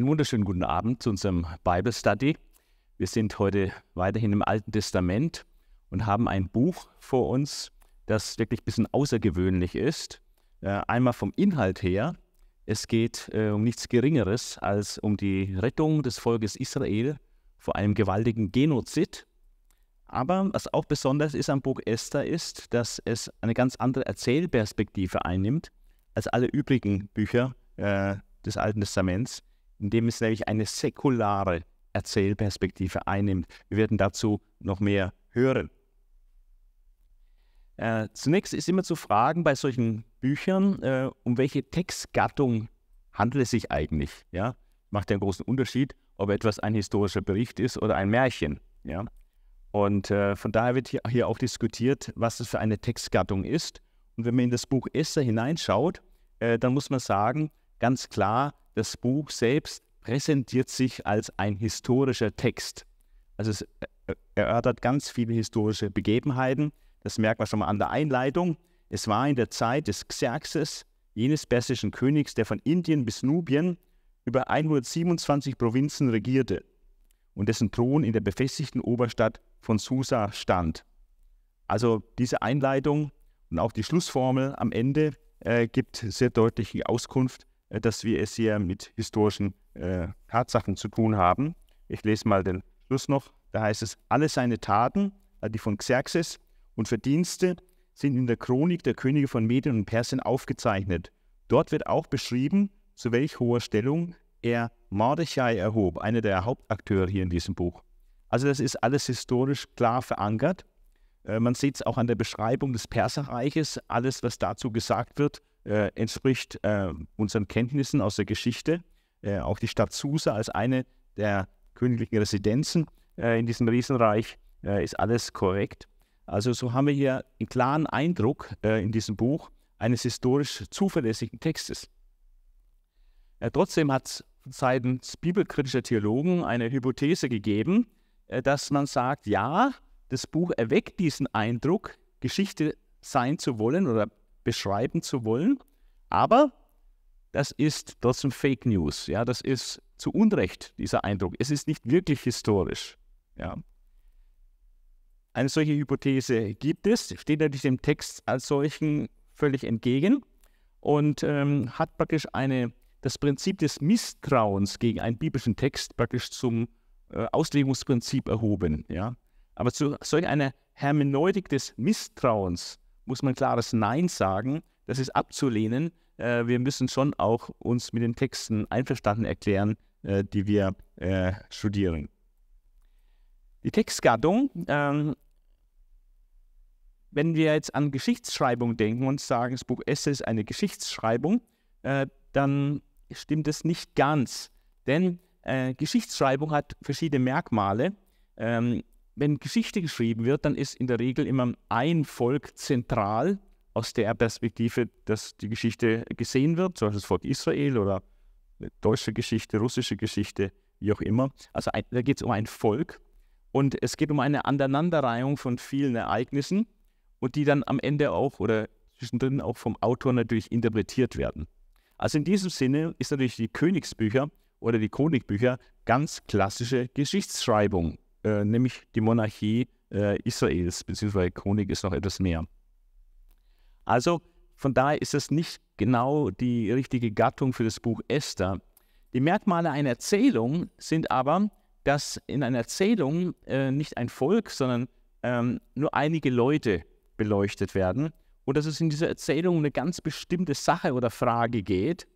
Einen wunderschönen guten Abend zu unserem Bible Study. Wir sind heute weiterhin im Alten Testament und haben ein Buch vor uns, das wirklich ein bisschen außergewöhnlich ist. Äh, einmal vom Inhalt her. Es geht äh, um nichts Geringeres als um die Rettung des Volkes Israel vor einem gewaltigen Genozid. Aber was auch besonders ist am Buch Esther ist, dass es eine ganz andere Erzählperspektive einnimmt als alle übrigen Bücher äh, des Alten Testaments indem es nämlich eine säkulare Erzählperspektive einnimmt. Wir werden dazu noch mehr hören. Äh, zunächst ist immer zu fragen bei solchen Büchern, äh, um welche Textgattung handelt es sich eigentlich? Ja? Macht ja einen großen Unterschied, ob etwas ein historischer Bericht ist oder ein Märchen. Ja? Und äh, von daher wird hier, hier auch diskutiert, was es für eine Textgattung ist. Und wenn man in das Buch Esther hineinschaut, äh, dann muss man sagen, ganz klar, das Buch selbst präsentiert sich als ein historischer Text. Also es erörtert ganz viele historische Begebenheiten. Das merkt man schon mal an der Einleitung. Es war in der Zeit des Xerxes, jenes persischen Königs, der von Indien bis Nubien über 127 Provinzen regierte und dessen Thron in der befestigten Oberstadt von Susa stand. Also diese Einleitung und auch die Schlussformel am Ende äh, gibt sehr deutliche Auskunft äh, dass wir es hier mit historischen äh, Tatsachen zu tun haben. Ich lese mal den Schluss noch. Da heißt es, alle seine Taten, äh, die von Xerxes und Verdienste, sind in der Chronik der Könige von Medien und Persien aufgezeichnet. Dort wird auch beschrieben, zu welch hoher Stellung er Mordechai erhob, einer der Hauptakteure hier in diesem Buch. Also das ist alles historisch klar verankert. Äh, man sieht es auch an der Beschreibung des Perserreiches, alles, was dazu gesagt wird, äh, entspricht äh, unseren Kenntnissen aus der Geschichte. Äh, auch die Stadt Susa als eine der königlichen Residenzen äh, in diesem Riesenreich äh, ist alles korrekt. Also so haben wir hier einen klaren Eindruck äh, in diesem Buch eines historisch zuverlässigen Textes. trotzdem hat es seitens bibelkritischer Theologen eine Hypothese gegeben, dass man sagt, ja, das Buch erweckt diesen Eindruck, Geschichte sein zu wollen oder beschreiben zu wollen. Aber das ist trotzdem Fake News. Ja, das ist zu Unrecht dieser Eindruck. Es ist nicht wirklich historisch. Ja. Eine solche Hypothese gibt es, steht natürlich dem Text als solchen völlig entgegen und ähm, hat praktisch eine, das Prinzip des Misstrauens gegen einen biblischen Text praktisch zum äh, Auslegungsprinzip erhoben. Ja. Aber zu solch einer Hermeneutik des Misstrauens muss man klares Nein sagen. Das ist abzulehnen. Äh, wir müssen schon auch uns mit den Texten einverstanden erklären, äh, die wir äh, studieren. Die Textgattung, ähm, wenn wir jetzt an Geschichtsschreibung denken und sagen, das Buch Esse ist eine Geschichtsschreibung, äh, dann stimmt es nicht ganz. Denn äh, Geschichtsschreibung hat verschiedene Merkmale. Ähm, wenn Geschichte geschrieben wird, dann ist in der Regel immer ein Volk zentral aus der Perspektive, dass die Geschichte gesehen wird, zum Beispiel das Volk Israel oder deutsche Geschichte, russische Geschichte, wie auch immer. Also ein, da geht es um ein Volk und es geht um eine Aneinanderreihung von vielen Ereignissen und die dann am Ende auch oder zwischendrin auch vom Autor natürlich interpretiert werden. Also in diesem Sinne ist natürlich die Königsbücher oder die Chronikbücher ganz klassische Geschichtsschreibung. Äh, nämlich die Monarchie äh, Israels, beziehungsweise Chronik ist noch etwas mehr. Also von daher ist es nicht genau die richtige Gattung für das Buch Esther. Die Merkmale einer Erzählung sind aber, dass in einer Erzählung äh, nicht ein Volk, sondern ähm, nur einige Leute beleuchtet werden und dass es in dieser Erzählung eine ganz bestimmte Sache oder Frage geht.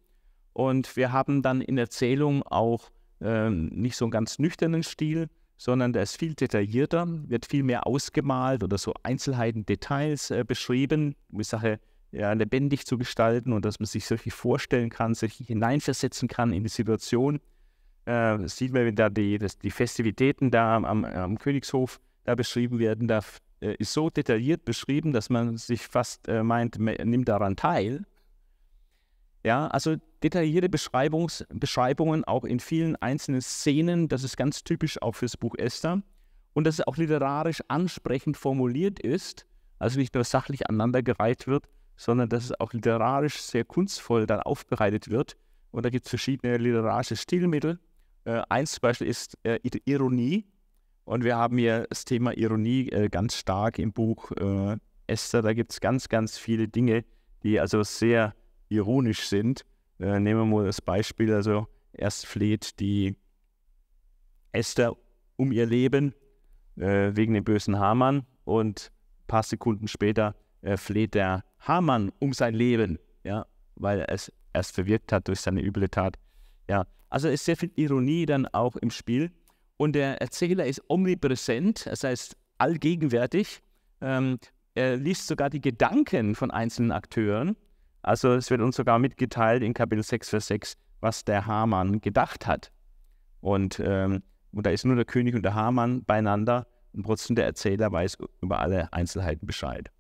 Und wir haben dann in Erzählung auch ähm, nicht so einen ganz nüchternen Stil, sondern der ist viel detaillierter, wird viel mehr ausgemalt oder so Einzelheiten, Details äh, beschrieben, um die Sache ja, lebendig zu gestalten und dass man sich solche vorstellen kann, sich hineinversetzen kann in die Situation. Äh, das sieht man, wenn da die, das, die Festivitäten da am, am, Königshof da beschrieben werden, da äh, ist so detailliert beschrieben, dass man sich fast äh, meint, man nimmt daran teil ja, also detaillierte Beschreibungs Beschreibungen auch in vielen einzelnen Szenen. Das ist ganz typisch auch fürs Buch Esther. Und dass es auch literarisch ansprechend formuliert ist, also nicht nur sachlich aneinandergereiht wird, sondern dass es auch literarisch sehr kunstvoll dann aufbereitet wird. Und da gibt es verschiedene literarische Stilmittel. Äh, eins zum Beispiel ist äh, Ironie. Und wir haben hier das Thema Ironie äh, ganz stark im Buch äh, Esther. Da gibt es ganz, ganz viele Dinge, die also sehr ironisch sind. Äh, nehmen wir mal das Beispiel, also erst fleht die Esther um ihr Leben äh, wegen dem bösen Hamann und ein paar Sekunden später äh, fleht der Hamann um sein Leben, ja, weil er es erst verwirkt hat durch seine üble Tat. Ja, also ist sehr viel Ironie dann auch im Spiel. Und der Erzähler ist omnipräsent, das heißt allgegenwärtig. Ähm, er liest sogar die Gedanken von einzelnen Akteuren also es wird uns sogar mitgeteilt in Kapitel 6, Vers 6, was der Hamann gedacht hat. Und, ähm, und da ist nur der König und der Hamann beieinander und trotzdem der Erzähler weiß über alle Einzelheiten Bescheid.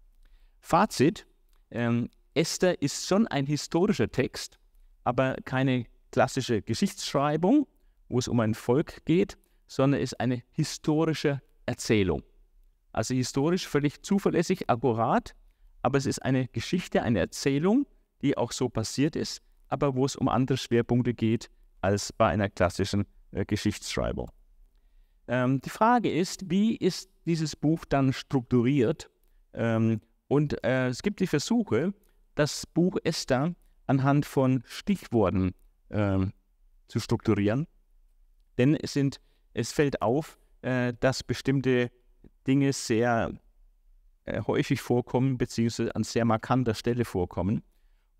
Fazit, ähm, Esther ist schon ein historischer Text, aber keine klassische Geschichtsschreibung, wo es um ein Volk geht, sondern ist eine historische Erzählung. Also historisch völlig zuverlässig, akkurat, aber es ist eine Geschichte, eine Erzählung, die auch so passiert ist, aber wo es um andere Schwerpunkte geht als bei einer klassischen äh, Geschichtsschreibung. Ähm, die Frage ist, wie ist dieses Buch dann strukturiert? Ähm, und äh, es gibt die Versuche, das Buch Esther anhand von Stichworten ähm, zu strukturieren. Denn es, sind, es fällt auf, äh, dass bestimmte Dinge sehr äh, häufig vorkommen, beziehungsweise an sehr markanter Stelle vorkommen.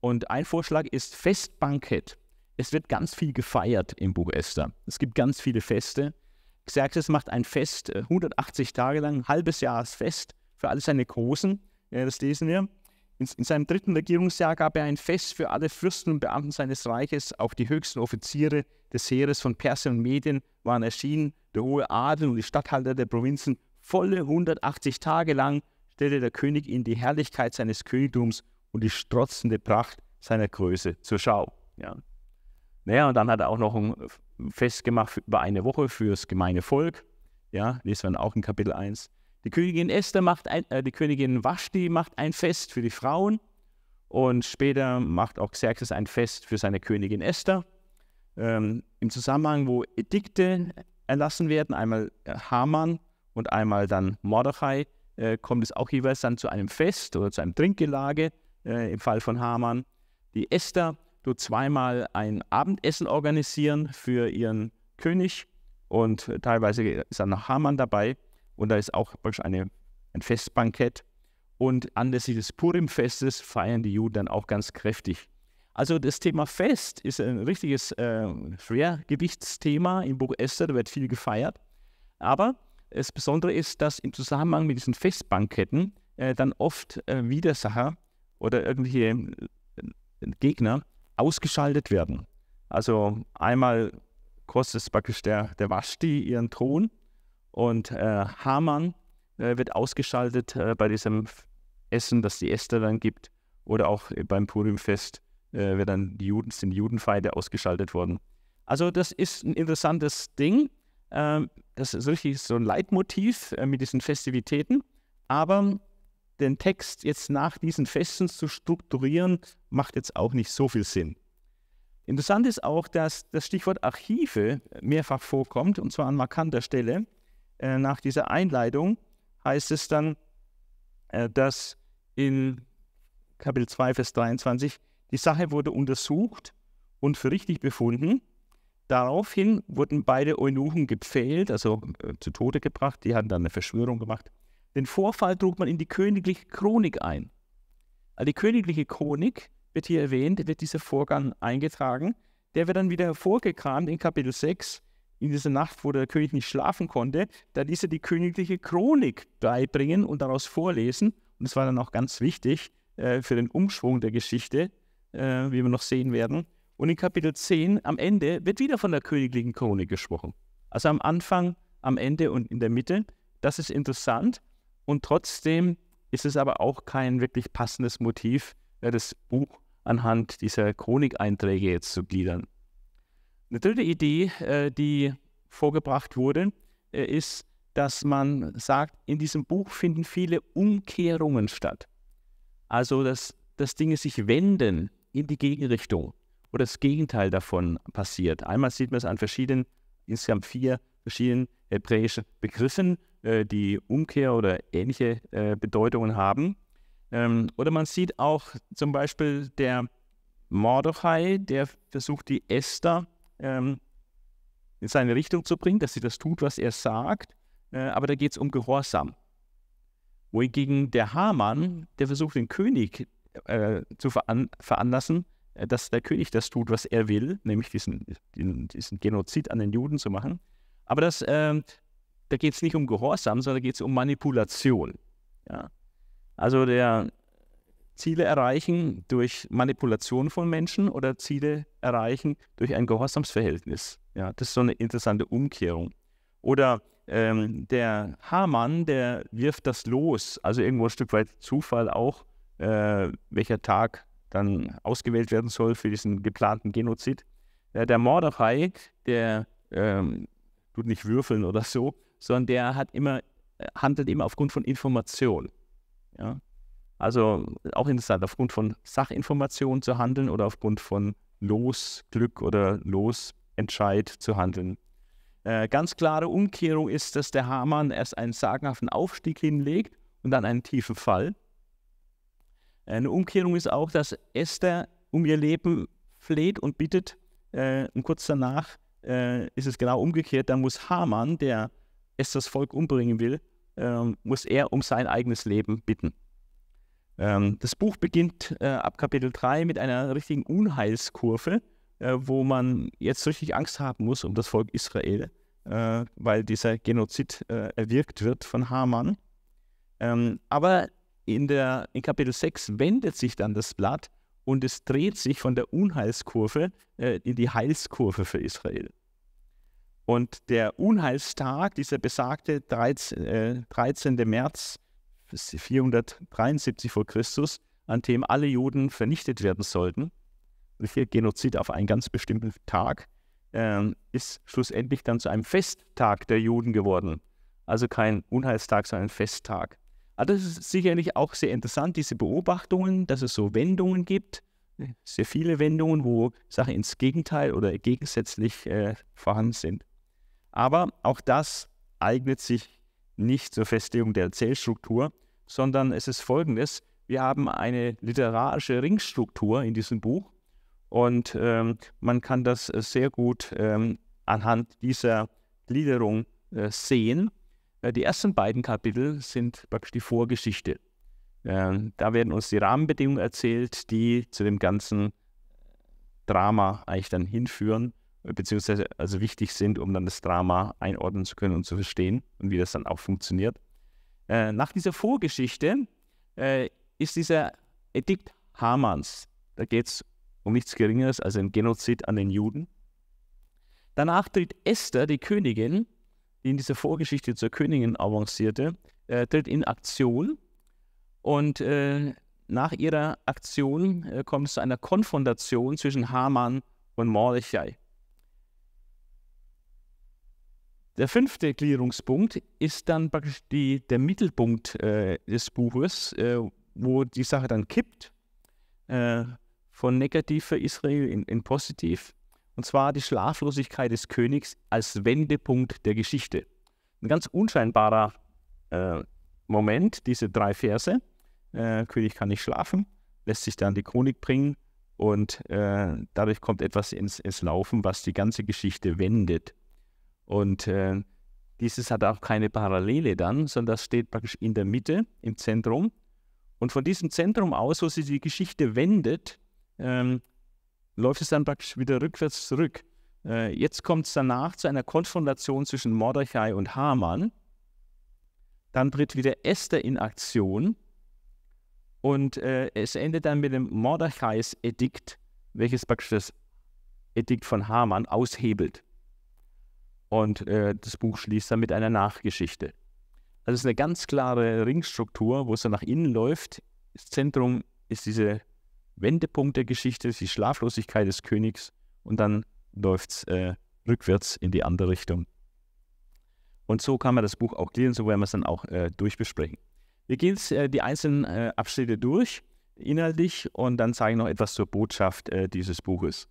Und ein Vorschlag ist Festbankett. Es wird ganz viel gefeiert im Buch Esther. Es gibt ganz viele Feste. Xerxes macht ein Fest, 180 äh, Tage lang, ein halbes Jahresfest für alle seine Großen. Ja, das lesen wir. In, in, seinem dritten Regierungsjahr gab er ein Fest für alle Fürsten und Beamten seines Reiches. Auch die höchsten Offiziere des Heeres von Persien und Medien waren erschienen. Der hohe Adel und die Statthalter der Provinzen. Volle 180 Tage lang stellte der König ihnen die Herrlichkeit seines Königtums und die strotzende Pracht seiner Größe zur Schau. Ja. Naja, und dann hat er auch noch ein Fest gemacht über eine Woche fürs gemeine Volk. Ja, lesen wir dann auch in Kapitel 1. Die Königin Esther macht ein, äh, die Königin Vashti macht ein Fest für die Frauen und später macht auch Xerxes ein Fest für seine Königin Esther. Ähm, Im Zusammenhang, wo Edikte erlassen werden, einmal äh, Haman und einmal dann Mordechai, äh, kommt es auch jeweils dann zu einem Fest oder zu einem Trinkgelage äh, im Fall von Hamann. Die Esther tut zweimal ein Abendessen organisieren für ihren König und teilweise ist dann noch Hamann dabei und da ist auch eine, ein Festbankett. Und anlässlich des Purim-Festes feiern die Juden dann auch ganz kräftig. Also das Thema Fest ist ein richtiges äh, Schwergewichtsthema im Buch Esther, da wird viel gefeiert. Aber das Besondere ist, dass im Zusammenhang mit diesen Festbanketten äh, dann oft äh, Widersacher oder irgendwelche Gegner ausgeschaltet werden. Also einmal kostet es praktisch der, der Vashti ihren Thron und äh, Haman äh, wird ausgeschaltet äh, bei diesem Essen, das die Esther dann gibt oder auch äh, beim Purimfest äh, wird dann die Juden, sind Judenfeinde ausgeschaltet worden. Also das ist ein interessantes Ding. Ähm, das ist richtig so ein Leitmotiv äh, mit diesen Festivitäten. Aber den Text jetzt nach diesen Festen zu strukturieren, macht jetzt auch nicht so viel Sinn. Interessant ist auch, dass das Stichwort Archive mehrfach vorkommt, und zwar an markanter Stelle. Äh, nach dieser Einleitung heißt es dann, äh, dass in Kapitel 2, Vers 23 die Sache wurde untersucht und für richtig befunden. Daraufhin wurden beide Eunuchen gepfählt, also äh, zu Tode gebracht. Die hatten dann eine Verschwörung gemacht den Vorfall trug man in die königliche Chronik ein. Also die königliche Chronik wird hier erwähnt, wird dieser Vorgang eingetragen. Der wird dann wieder hervorgekramt in Kapitel 6, in dieser Nacht, wo der König nicht schlafen konnte. Da ließ er die königliche Chronik beibringen und daraus vorlesen. Und das war dann auch ganz wichtig äh, für den Umschwung der Geschichte, äh, wie wir noch sehen werden. Und in Kapitel 10 am Ende wird wieder von der königlichen Chronik gesprochen. Also am Anfang, am Ende und in der Mitte. Das ist interessant. Und trotzdem ist es aber auch kein wirklich passendes Motiv, äh, das Buch anhand dieser Chronikeinträge jetzt zu gliedern. Eine dritte Idee, äh, die vorgebracht wurde, äh, ist, dass man sagt, in diesem Buch finden viele Umkehrungen statt. Also, dass, dass Dinge sich wenden in die Gegenrichtung oder das Gegenteil davon passiert. Einmal sieht man es an verschiedenen, insgesamt vier verschiedenen hebräischen Begriffen, äh, die Umkehr oder ähnliche äh, Bedeutungen haben. Ähm, oder man sieht auch zum Beispiel der Mordechai, der versucht, die Esther ähm, in seine Richtung zu bringen, dass sie das tut, was er sagt. Äh, aber da geht es um Gehorsam. Wohingegen der Hamann, der versucht, den König äh, zu veran veranlassen, äh, dass der König das tut, was er will, nämlich diesen, diesen, diesen Genozid an den Juden zu machen. Aber das äh, da geht es nicht um Gehorsam, sondern geht es um Manipulation. Ja? Also der Ziele erreichen durch Manipulation von Menschen oder Ziele erreichen durch ein Gehorsamsverhältnis. Ja, das ist so eine interessante Umkehrung. Oder ähm, der Hamann, der wirft das los, also irgendwo ein Stück weit Zufall auch, äh, welcher Tag dann ausgewählt werden soll für diesen geplanten Genozid. Äh, der Mordechai, der ähm, tut nicht würfeln oder so, sondern der hat immer, äh, handelt immer aufgrund von Information. Ja? Also auch interessant, aufgrund von Sachinformationen zu handeln oder aufgrund von Losglück oder Losentscheid zu handeln. Äh, ganz klare Umkehrung ist, dass der Hamann erst einen sagenhaften Aufstieg hinlegt und dann einen tiefen Fall. Eine Umkehrung ist auch, dass Esther um ihr Leben fleht und bittet äh, und kurz danach äh, ist es genau umgekehrt. Da muss Hamann, der es das Volk umbringen will, ähm, muss er um sein eigenes Leben bitten. Ähm, das Buch beginnt äh, ab Kapitel 3 mit einer richtigen Unheilskurve, äh, wo man jetzt richtig Angst haben muss um das Volk Israel, äh, weil dieser Genozid äh, erwirkt wird von Haman. Ähm, aber in, der, in Kapitel 6 wendet sich dann das Blatt und es dreht sich von der Unheilskurve äh, in die Heilskurve für Israel. Und der Unheilstag, dieser besagte 13, äh, 13. März 473 vor Christus, an dem alle Juden vernichtet werden sollten, hier Genozid auf einen ganz bestimmten Tag, äh, ist schlussendlich dann zu einem Festtag der Juden geworden. Also kein Unheilstag, sondern ein Festtag. Also das ist sicherlich auch sehr interessant, diese Beobachtungen, dass es so Wendungen gibt, sehr viele Wendungen, wo Sachen ins Gegenteil oder gegensätzlich äh, vorhanden sind. Aber auch das eignet sich nicht zur Festlegung der Erzählstruktur, sondern es ist folgendes. Wir haben eine literarische Ringstruktur in diesem Buch und ähm, man kann das äh, sehr gut ähm, anhand dieser Gliederung äh, sehen. Äh, die ersten beiden Kapitel sind praktisch die Vorgeschichte. Ähm, da werden uns die Rahmenbedingungen erzählt, die zu dem ganzen Drama eigentlich dann hinführen beziehungsweise also wichtig sind, um dann das Drama einordnen zu können und zu verstehen und wie das dann auch funktioniert. Äh, nach dieser Vorgeschichte äh, ist dieser Edikt Hamanns, da geht es um nichts Geringeres als ein Genozid an den Juden. Danach tritt Esther, die Königin, die in dieser Vorgeschichte zur Königin avancierte, äh, tritt in Aktion und äh, nach ihrer Aktion äh, kommt es zu einer Konfrontation zwischen Haman und Mordechai. Der fünfte Gliederungspunkt ist dann praktisch die, der Mittelpunkt äh, des Buches, äh, wo die Sache dann kippt äh, von negativ für Israel in, in positiv. Und zwar die Schlaflosigkeit des Königs als Wendepunkt der Geschichte. Ein ganz unscheinbarer äh, Moment, diese drei Verse. Äh, König kann nicht schlafen, lässt sich dann die Chronik bringen und äh, dadurch kommt etwas ins, ins Laufen, was die ganze Geschichte wendet. Und äh, dieses hat auch keine Parallele dann, sondern das steht praktisch in der Mitte, im Zentrum. Und von diesem Zentrum aus, wo sich die Geschichte wendet, ähm, läuft es dann praktisch wieder rückwärts zurück. Äh, jetzt kommt es danach zu einer Konfrontation zwischen Mordechai und Haman. Dann tritt wieder Esther in Aktion. Und äh, es endet dann mit dem Mordechais-Edikt, welches praktisch das Edikt von Haman aushebelt. Und äh, das Buch schließt dann mit einer Nachgeschichte. Also es ist eine ganz klare Ringstruktur, wo es dann nach innen läuft. Das Zentrum ist dieser Wendepunkt der Geschichte, die Schlaflosigkeit des Königs und dann läuft es äh, rückwärts in die andere Richtung. Und so kann man das Buch auch gliedern, so werden wir es dann auch äh, durchbesprechen. Wir gehen jetzt äh, die einzelnen äh, Abschnitte durch, inhaltlich, und dann zeige ich noch etwas zur Botschaft äh, dieses Buches.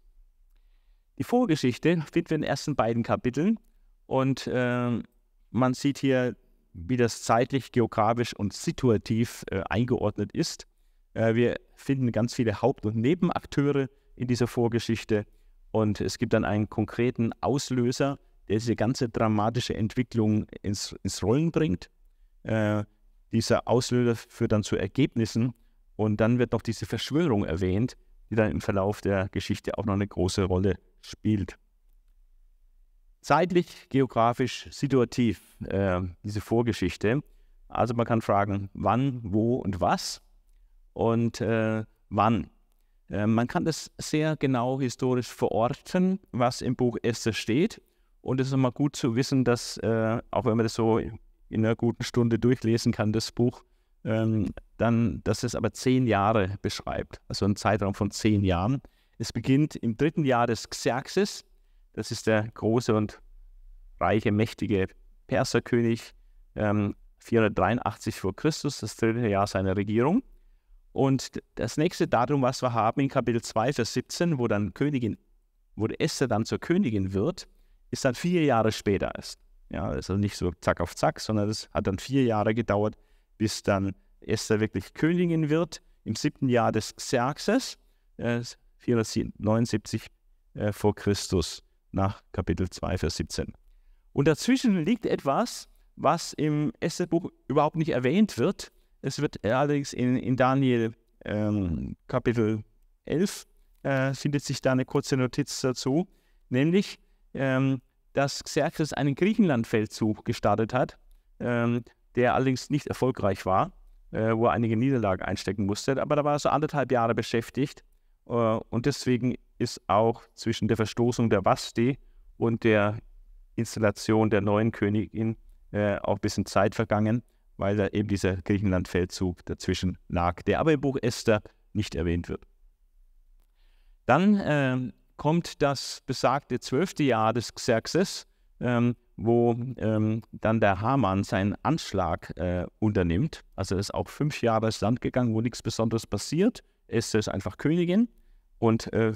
Die Vorgeschichte finden wir in den ersten beiden Kapiteln und äh, man sieht hier, wie das zeitlich, geografisch und situativ äh, eingeordnet ist. Äh, wir finden ganz viele Haupt- und Nebenakteure in dieser Vorgeschichte. Und es gibt dann einen konkreten Auslöser, der diese ganze dramatische Entwicklung ins, ins Rollen bringt. Äh, dieser Auslöser führt dann zu Ergebnissen. Und dann wird noch diese Verschwörung erwähnt, die dann im Verlauf der Geschichte auch noch eine große Rolle spielt zeitlich, geografisch, situativ äh, diese Vorgeschichte. Also man kann fragen, wann, wo und was und äh, wann. Äh, man kann das sehr genau historisch verorten, was im Buch Esther steht. Und es ist immer gut zu wissen, dass, äh, auch wenn man das so in einer guten Stunde durchlesen kann, das Buch, ähm, dann, dass es aber zehn Jahre beschreibt, also einen Zeitraum von zehn Jahren. Es beginnt im dritten Jahr des Xerxes, das ist der große und reiche, mächtige Perserkönig, ähm, 483 vor Christus, das dritte Jahr seiner Regierung. Und das nächste Datum, was wir haben in Kapitel 2, Vers 17, wo dann Königin, wo Esther dann zur Königin wird, ist dann vier Jahre später erst. Ja, also nicht so zack auf zack, sondern es hat dann vier Jahre gedauert, bis dann Esther wirklich Königin wird, im siebten Jahr des Xerxes, äh, 479 äh, vor Christus nach Kapitel 2, Vers 17. Und dazwischen liegt etwas, was im Esserbuch überhaupt nicht erwähnt wird. Es wird allerdings in, in Daniel ähm, Kapitel 11 äh, findet sich da eine kurze Notiz dazu, nämlich, ähm, dass Xerxes einen Griechenlandfeldzug gestartet hat, ähm, der allerdings nicht erfolgreich war, äh, wo er einige Niederlagen einstecken musste. Aber da war er so anderthalb Jahre beschäftigt äh, und deswegen ist auch zwischen der Verstoßung der Vasti und der Installation der neuen Königin äh, auch ein bisschen Zeit vergangen, weil da eben dieser Griechenlandfeldzug dazwischen lag, der aber im Buch Esther nicht erwähnt wird. Dann äh, kommt das besagte zwölfte Jahr des Xerxes, ähm, wo ähm, dann der Hamann seinen Anschlag äh, unternimmt. Also ist auch fünf Jahre ins Land gegangen, wo nichts Besonderes passiert. Esther ist einfach Königin und äh,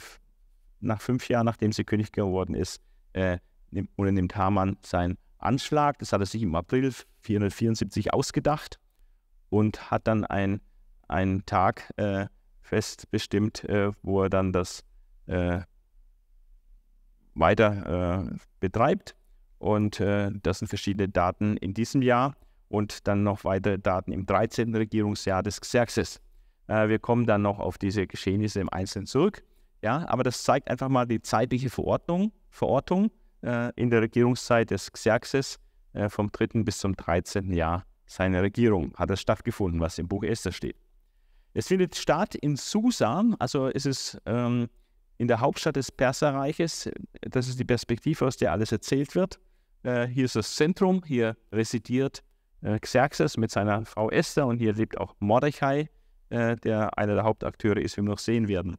nach fünf Jahren, nachdem sie König geworden ist, äh, nimmt, unternimmt Hamann seinen Anschlag. Das hat er sich im April 474 ausgedacht und hat dann ein, einen Tag äh, festbestimmt, äh, wo er dann das äh, weiter äh, betreibt. Und äh, das sind verschiedene Daten in diesem Jahr und dann noch weitere Daten im 13. Regierungsjahr des Xerxes. Äh, wir kommen dann noch auf diese Geschehnisse im Einzelnen zurück. Ja, aber das zeigt einfach mal die zeitliche Verordnung, Verortung äh, in der Regierungszeit des Xerxes äh, vom 3. bis zum 13. Jahr seiner Regierung hat das stattgefunden, was im Buch Esther steht. Es findet statt in Susa, also ist es ähm, in der Hauptstadt des Perserreiches. Das ist die Perspektive, aus der alles erzählt wird. Äh, hier ist das Zentrum, hier residiert äh, Xerxes mit seiner Frau Esther und hier lebt auch Mordechai, äh, der einer der Hauptakteure ist, wie wir noch sehen werden.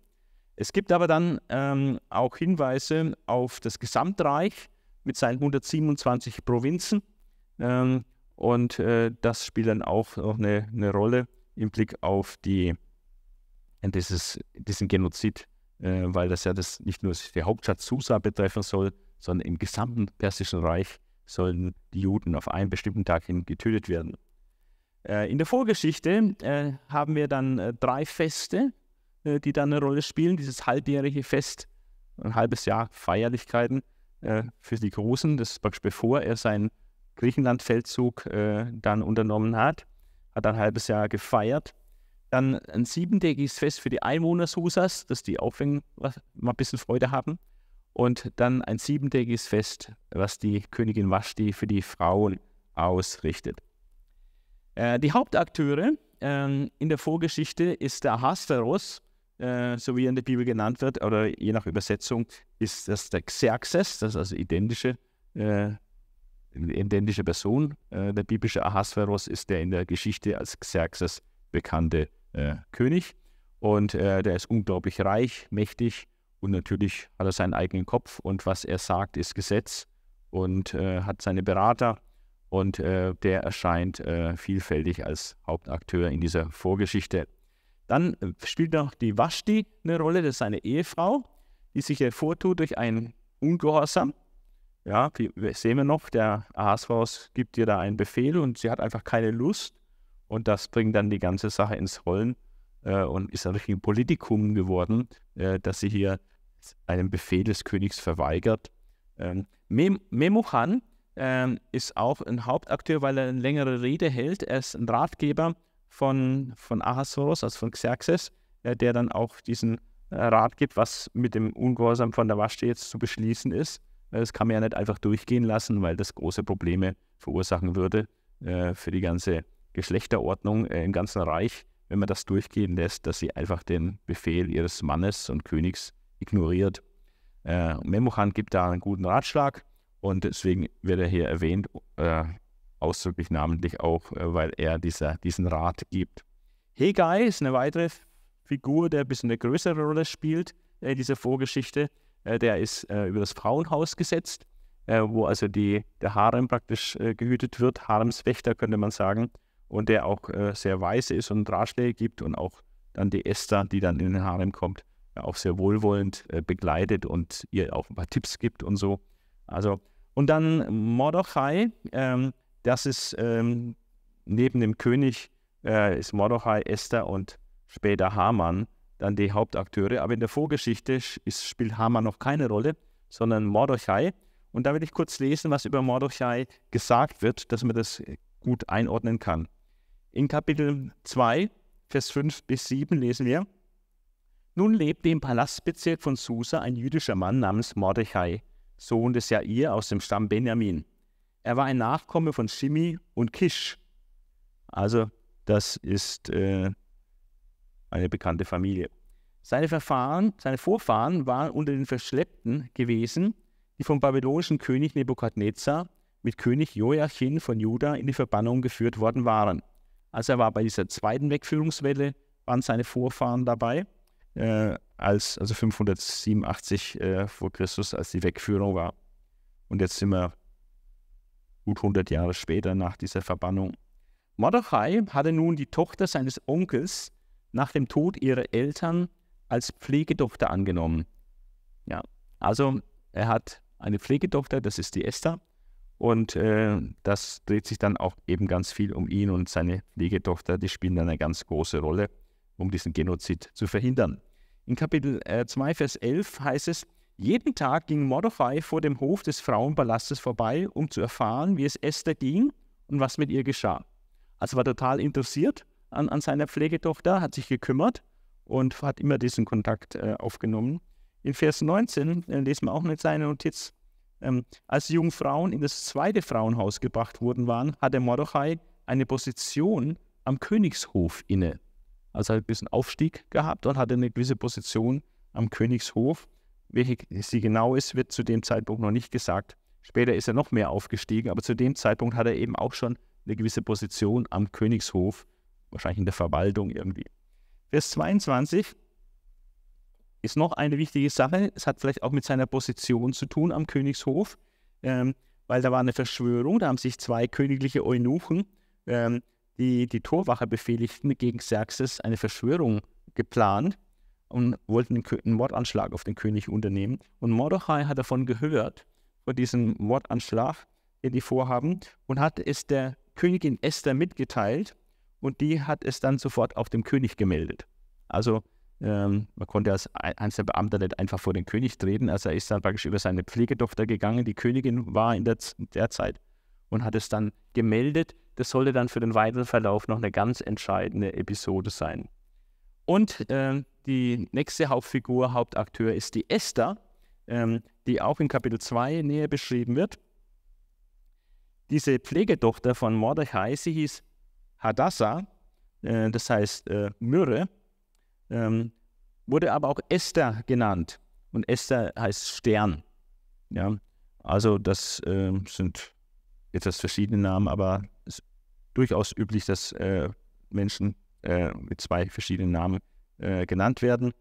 Es gibt aber dann ähm, auch Hinweise auf das Gesamtreich mit seinen 127 Provinzen. Ähm, und äh, das spielt dann auch noch eine, eine, Rolle im Blick auf die, dieses, diesen Genozid, äh, weil das ja das nicht nur die Hauptstadt Susa betreffen soll, sondern im gesamten Persischen Reich sollen die Juden auf einen bestimmten Tag hin getötet werden. Äh, in der Vorgeschichte äh, haben wir dann äh, drei Feste, äh, die da eine Rolle spielen. Dieses halbjährige Fest, ein halbes Jahr Feierlichkeiten äh, für die Großen. Das ist praktisch bevor er seinen Griechenlandfeldzug feldzug äh, dann unternommen hat. Hat ein halbes Jahr gefeiert. Dann ein siebentägiges Fest für die Einwohner Susas, dass die auch mal ein bisschen Freude haben. Und dann ein siebentägiges Fest, was die Königin Vashti für die Frauen ausrichtet. Äh, die Hauptakteure ähm, in der Vorgeschichte ist der Hasferos, äh, so wie er in der Bibel genannt wird, oder je nach Übersetzung, ist das der Xerxes, das ist also identische, äh, identische Person. Äh, der biblische Ahasveros ist der in der Geschichte als Xerxes bekannte äh, König. Und äh, der ist unglaublich reich, mächtig und natürlich hat er seinen eigenen Kopf und was er sagt, ist Gesetz und hat seine Berater und der erscheint vielfältig als Hauptakteur in dieser Vorgeschichte dann äh, spielt noch die Vashti eine Rolle, das ist eine Ehefrau, die sich hervortut durch einen Ungehorsam. Ja, wie sehen wir noch, der Ahasverus gibt ihr da einen Befehl und sie hat einfach keine Lust. Und das bringt dann die ganze Sache ins Rollen äh, und ist ein richtiges Politikum geworden, äh, dass sie hier einen Befehl des Königs verweigert. Ähm, Mem Memuchan äh, ist auch ein Hauptakteur, weil er eine längere Rede hält. Er ist ein Ratgeber von, von Ahasuerus, also von Xerxes, äh, der dann auch diesen äh, Rat gibt, was mit dem Ungehorsam von der Waschte jetzt zu beschließen ist. Äh, das kann man ja nicht einfach durchgehen lassen, weil das große Probleme verursachen würde äh, für die ganze Geschlechterordnung äh, im ganzen Reich, wenn man das durchgehen lässt, dass sie einfach den Befehl ihres Mannes und Königs ignoriert. Äh, Memuchan gibt da einen guten Ratschlag und deswegen wird er hier erwähnt, äh, ausdrücklich namentlich auch, äh, weil er dieser, diesen Rat gibt. Hegai ist eine weitere Figur, der ein bisschen eine größere Rolle spielt in äh, dieser Vorgeschichte. Äh, der ist über das Frauenhaus gesetzt, wo also die, der Harem praktisch gehütet wird, Haremswächter könnte man sagen, und der auch sehr weise ist und Ratschläge gibt und auch dann die Esther, die dann in den Harem kommt, auch sehr wohlwollend begleitet und ihr auch ein paar Tipps gibt und so. Also, und dann Mordechai, ähm, das ist ähm, neben dem König äh, ist Mordechai, Esther und später Haman dann die Hauptakteure. Aber in der Vorgeschichte ist, spielt Haman noch keine Rolle, sondern Mordechai. Und da will ich kurz lesen, was über Mordechai gesagt wird, dass man das äh, gut einordnen kann. In Kapitel 2, Vers 5 bis 7 lesen wir: Nun lebte im Palastbezirk von Susa ein jüdischer Mann namens Mordechai, Sohn des Jair aus dem Stamm Benjamin. Er war ein Nachkomme von Shimi und Kish. Also das ist äh, eine bekannte Familie. Seine, Verfahren, seine Vorfahren waren unter den Verschleppten gewesen, die vom babylonischen König Nebukadnezar mit König Joachim von Juda in die Verbannung geführt worden waren. Also er war bei dieser zweiten Wegführungswelle, waren seine Vorfahren dabei, äh, als, also 587 äh, vor Christus, als die Wegführung war. Und jetzt sind wir gut 100 Jahre später nach dieser Verbannung. Mordechai hatte nun die Tochter seines Onkels nach dem Tod ihrer Eltern als Pflegetochter angenommen. Ja, also er hat eine Pflegetochter, das ist die Esther, und äh, das dreht sich dann auch eben ganz viel um ihn und seine Pflegetochter, die spielen dann eine ganz große Rolle, um diesen Genozid zu verhindern. In Kapitel 2, äh, Vers 11 heißt es, jeden Tag ging Mordechai vor dem Hof des Frauenpalastes vorbei, um zu erfahren, wie es Esther ging und was mit ihr geschah. Also war total interessiert an, an seiner Pflegetochter, hat sich gekümmert und hat immer diesen Kontakt äh, aufgenommen. In Vers 19 äh, lesen wir auch mit seiner Notiz. Ähm, als die jungen Frauen in das zweite Frauenhaus gebracht worden waren, hatte Mordechai eine Position am Königshof inne. Also hat ein bisschen Aufstieg gehabt und hatte eine gewisse Position am Königshof. Welche sie genau ist, wird zu dem Zeitpunkt noch nicht gesagt. Später ist er noch mehr aufgestiegen, aber zu dem Zeitpunkt hat er eben auch schon eine gewisse Position am Königshof, wahrscheinlich in der Verwaltung irgendwie. Vers 22 ist noch eine wichtige Sache. Es hat vielleicht auch mit seiner Position zu tun am Königshof, ähm, weil da war eine Verschwörung. Da haben sich zwei königliche Eunuchen, ähm, die die Torwache befehligten, gegen Xerxes eine Verschwörung geplant und wollten einen Mordanschlag auf den König unternehmen. Und Mordechai hat davon gehört, von diesem Mordanschlag, den die vorhaben, und hat es der Königin Esther mitgeteilt und die hat es dann sofort auf dem König gemeldet. Also ähm, man konnte als einzelner Beamter nicht einfach vor den König treten, also er ist dann praktisch über seine Pflegetochter gegangen, die Königin war in der, der Zeit und hat es dann gemeldet. Das sollte dann für den weiteren Verlauf noch eine ganz entscheidende Episode sein. Und äh, die nächste Hauptfigur, Hauptakteur ist die Esther, ähm, die auch in Kapitel 2 näher beschrieben wird. Diese Pflegetochter von Mordechai, sie hieß Hadassah, äh, das heißt äh, Myrrhe, ähm, wurde aber auch Esther genannt. Und Esther heißt Stern. Ja? Also das äh, sind etwas verschiedene Namen, aber es ist durchaus üblich, dass äh, Menschen äh, mit zwei verschiedenen Namen äh, genannt werden.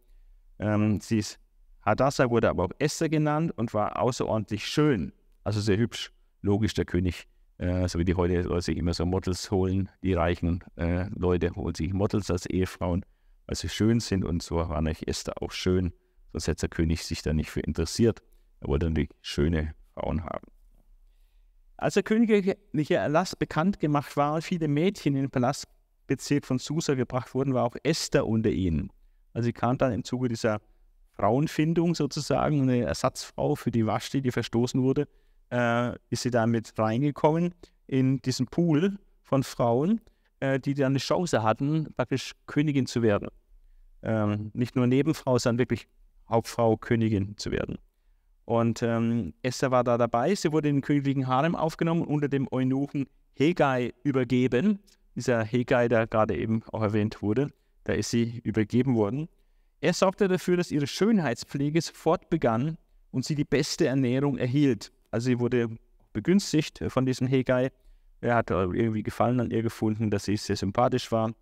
Ähm, sie ist Hadassah wurde aber auch Esther genannt und war außerordentlich schön, also sehr hübsch. Logisch, der König, äh, so wie die heute Leute sich immer so Models holen, die reichen äh, Leute holen sich Models als Ehefrauen, weil sie schön sind und so war natürlich Esther auch schön, sonst hätte der König sich da nicht für interessiert. Er wollte natürlich schöne Frauen haben. Als der königliche Erlass bekannt gemacht war, viele Mädchen in den Palast Bezirk von Susa gebracht wurden, war auch Esther unter ihnen. Also sie kam dann im Zuge dieser Frauenfindung sozusagen, eine Ersatzfrau für die Vashti, die verstoßen wurde, äh, ist sie damit reingekommen in diesen Pool von Frauen, äh, die dann eine Chance hatten, praktisch Königin zu werden. Ähm, nicht nur Nebenfrau, sondern wirklich Hauptfrau, Königin zu werden. Und ähm, Esther war da dabei. Sie wurde in den königlichen Harem aufgenommen und unter dem Eunuchen Hegai übergeben dieser Hegai, der gerade eben auch erwähnt wurde, da ist sie übergeben worden. Er sorgte dafür, dass ihre Schönheitspflege sofort begann und sie die beste Ernährung erhielt. Also sie wurde begünstigt von diesem Hegai. Er hat irgendwie Gefallen an ihr gefunden, dass sie sehr sympathisch war.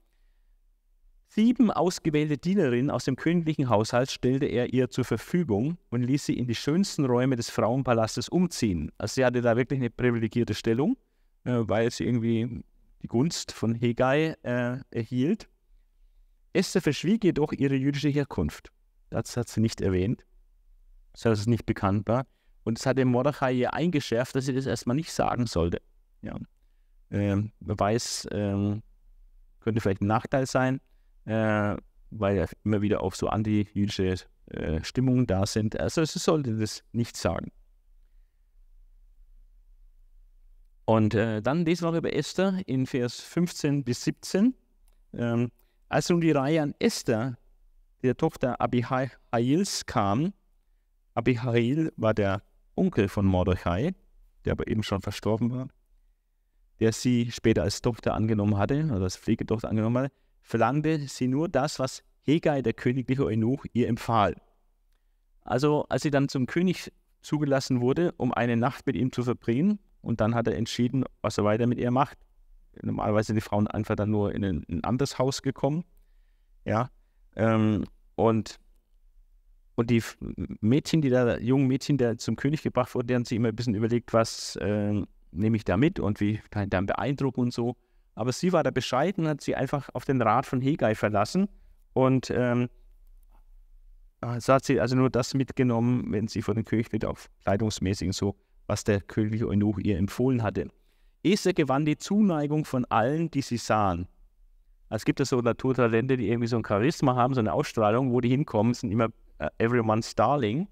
Sieben ausgewählte Dienerinnen aus dem königlichen Haushalt stellte er ihr zur Verfügung und ließ sie in die schönsten Räume des Frauenpalastes umziehen. Also sie hatte da wirklich eine privilegierte Stellung, äh, weil sie irgendwie die Gunst von Hegai äh, erhielt. Esther verschwieg jedoch ihre jüdische Herkunft. Das hat sie nicht erwähnt, Das ist nicht bekannt war. Und es hat dem Mordechai ihr eingeschärft, dass sie das erstmal nicht sagen sollte. Ja. Ähm, wer weiß, ähm, könnte vielleicht ein Nachteil sein, äh, weil immer wieder auch so anti-jüdische äh, Stimmungen da sind. Also sie sollte das nicht sagen. Und äh, dann lesen wir über Esther in Vers 15 bis 17. Ähm, als nun die Reihe an Esther, der Tochter Abihails, kam, Abihail war der Onkel von Mordechai, der aber eben schon verstorben war, der sie später als Tochter angenommen hatte, oder als Pflegetochter angenommen hatte, verlangte sie nur das, was Hegai, der königliche Eunuch, ihr empfahl. Also, als sie dann zum König zugelassen wurde, um eine Nacht mit ihm zu verbringen, und dann hat er entschieden, was er weiter mit ihr macht. Normalerweise sind die Frauen einfach dann nur in ein, ein anderes Haus gekommen. Ja. Ähm, und, und die Mädchen, die da, jungen Mädchen, die zum König gebracht wurden, die haben sich immer ein bisschen überlegt, was äh, nehme ich da mit und wie kann ich dann beeindrucken und so. Aber sie war da bescheiden, hat sie einfach auf den Rat von Hegei verlassen und ähm, so hat sie also nur das mitgenommen, wenn sie von dem König mit auf Kleidungsmäßigen so was der König Eunuch ihr empfohlen hatte. Esther gewann die Zuneigung von allen, die sie sahen. es gibt ja so Naturtalente, die irgendwie so ein Charisma haben, so eine Ausstrahlung, wo die hinkommen, sind immer uh, everyone's darling.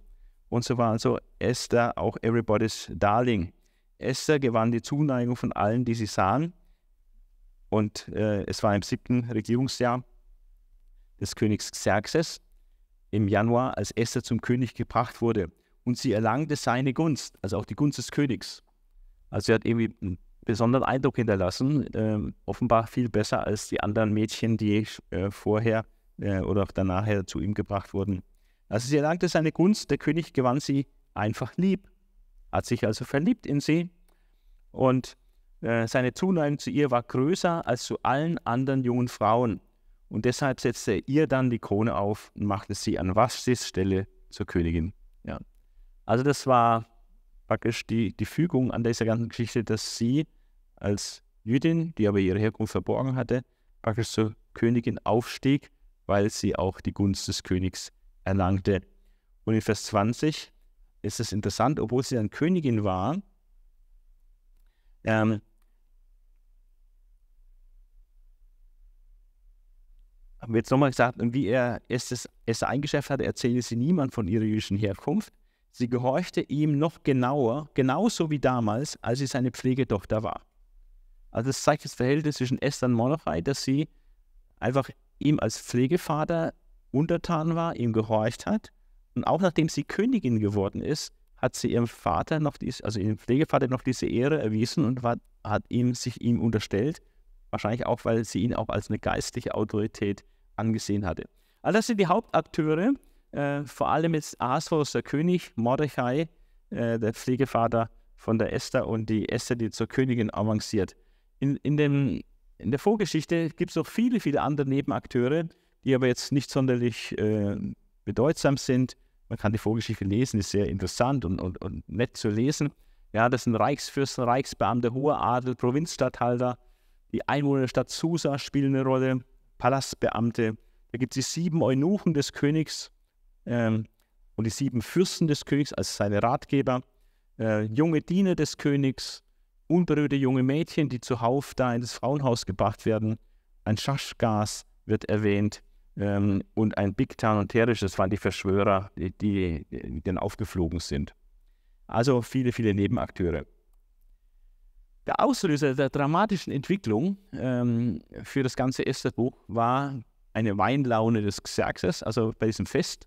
Und so war also Esther auch everybody's darling. Esther gewann die Zuneigung von allen, die sie sahen. Und äh, es war im siebten Regierungsjahr des Königs Xerxes im Januar, als Esther zum König gebracht wurde und sie erlangte seine Gunst, also auch die Gunst des Königs. Also sie hat irgendwie einen besonderen Eindruck hinterlassen, ähm, offenbar viel besser als die anderen Mädchen, die äh, vorher äh, oder auch danach zu ihm gebracht wurden. Also sie erlangte seine Gunst, der König gewann sie einfach lieb, hat sich also verliebt in sie und äh, seine Zuneigung zu ihr war größer als zu allen anderen jungen Frauen. Und deshalb setzte er ihr dann die Krone auf und machte sie an Vastis Stelle zur Königin. Ja, also das war praktisch die, die Fügung an dieser ganzen Geschichte, dass sie als Jüdin, die aber ihre Herkunft verborgen hatte, praktisch zur Königin aufstieg, weil sie auch die Gunst des Königs erlangte. Und in Vers 20 ist es interessant, obwohl sie dann Königin war, ähm, haben wir jetzt nochmal gesagt, und wie er es, es eingeschärft hatte, erzählte sie niemand von ihrer jüdischen Herkunft. Sie gehorchte ihm noch genauer, genauso wie damals, als sie seine Pflegetochter war. Also das zeigt das Verhältnis zwischen Esther und Mordechai, dass sie einfach ihm als Pflegevater untertan war, ihm gehorcht hat. Und auch nachdem sie Königin geworden ist, hat sie ihrem Vater noch diese, also ihrem Pflegevater noch diese Ehre erwiesen und war, hat ihm, sich ihm unterstellt. Wahrscheinlich auch, weil sie ihn auch als eine geistliche Autorität angesehen hatte. All also das sind die Hauptakteure, äh, vor allem ist Asos der König, Mordechai, äh, der Pflegevater von der Esther und die Esther, die zur Königin avanciert. In, in, dem, in der Vorgeschichte gibt es noch viele, viele andere Nebenakteure, die aber jetzt nicht sonderlich äh, bedeutsam sind. Man kann die Vorgeschichte lesen, ist sehr interessant und, und, und nett zu lesen. Ja, das sind Reichsfürsten, Reichsbeamte, hoher Adel, Provinzstatthalter, die Einwohner der Stadt Susa spielen eine Rolle, Palastbeamte. Da gibt es die sieben Eunuchen des Königs, ähm, und die sieben Fürsten des Königs als seine Ratgeber, äh, junge Diener des Königs, unberührte junge Mädchen, die zuhauf da in das Frauenhaus gebracht werden, ein Schaschgas wird erwähnt ähm, und ein Big Bigtan und Terisch, das waren die Verschwörer, die, die, die dann aufgeflogen sind. Also viele, viele Nebenakteure. Der Auslöser der dramatischen Entwicklung ähm, für das ganze Esther-Buch war eine Weinlaune des Xerxes, also bei diesem Fest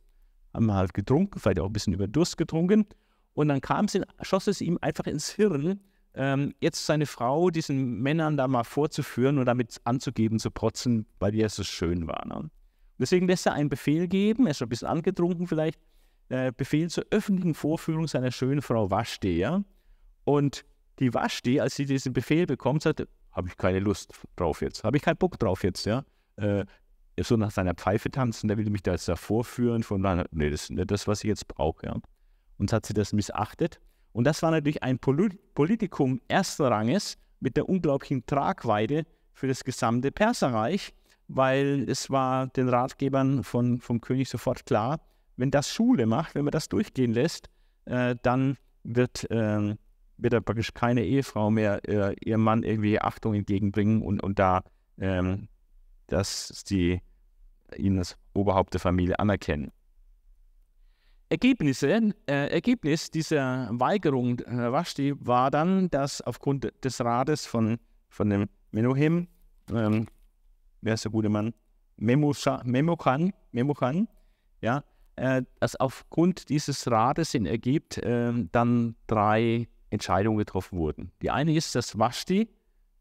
haben wir halt getrunken, vielleicht auch ein bisschen über Durst getrunken. Und dann kam es, schoss es ihm einfach ins Hirn, ähm, jetzt seine Frau diesen Männern da mal vorzuführen und damit anzugeben, zu protzen, weil die es so schön war. Ne? Deswegen lässt er einen Befehl geben, er ist schon ein bisschen angetrunken vielleicht, äh, Befehl zur öffentlichen Vorführung seiner schönen Frau Waschti. Ja? Und die Waschti, als sie diesen Befehl bekommt, sagt, habe ich keine Lust drauf jetzt, habe ich keinen Bock drauf jetzt. Ja? Äh, so nach seiner Pfeife tanzen, der will mich da jetzt davor führen. Von dann, nee, das ist nicht das, was ich jetzt brauche. Ja. Und hat sie das missachtet. Und das war natürlich ein Politikum ersten Ranges mit der unglaublichen Tragweite für das gesamte Perserreich, weil es war den Ratgebern von, vom König sofort klar, wenn das Schule macht, wenn man das durchgehen lässt, äh, dann wird, äh, wird da praktisch keine Ehefrau mehr äh, ihrem Mann irgendwie Achtung entgegenbringen und, und da ähm, dass sie ihn als Oberhaupt der Familie anerkennen. Ergebnisse, äh, Ergebnis dieser Weigerung äh, Vashti war dann, dass aufgrund des Rates von, von dem Menuhin, ähm, wer ist der gute Mann? Memusha, Memukan, Memukan, ja, äh, dass aufgrund dieses Rates in Ägypt äh, dann drei Entscheidungen getroffen wurden. Die eine ist, dass Vashti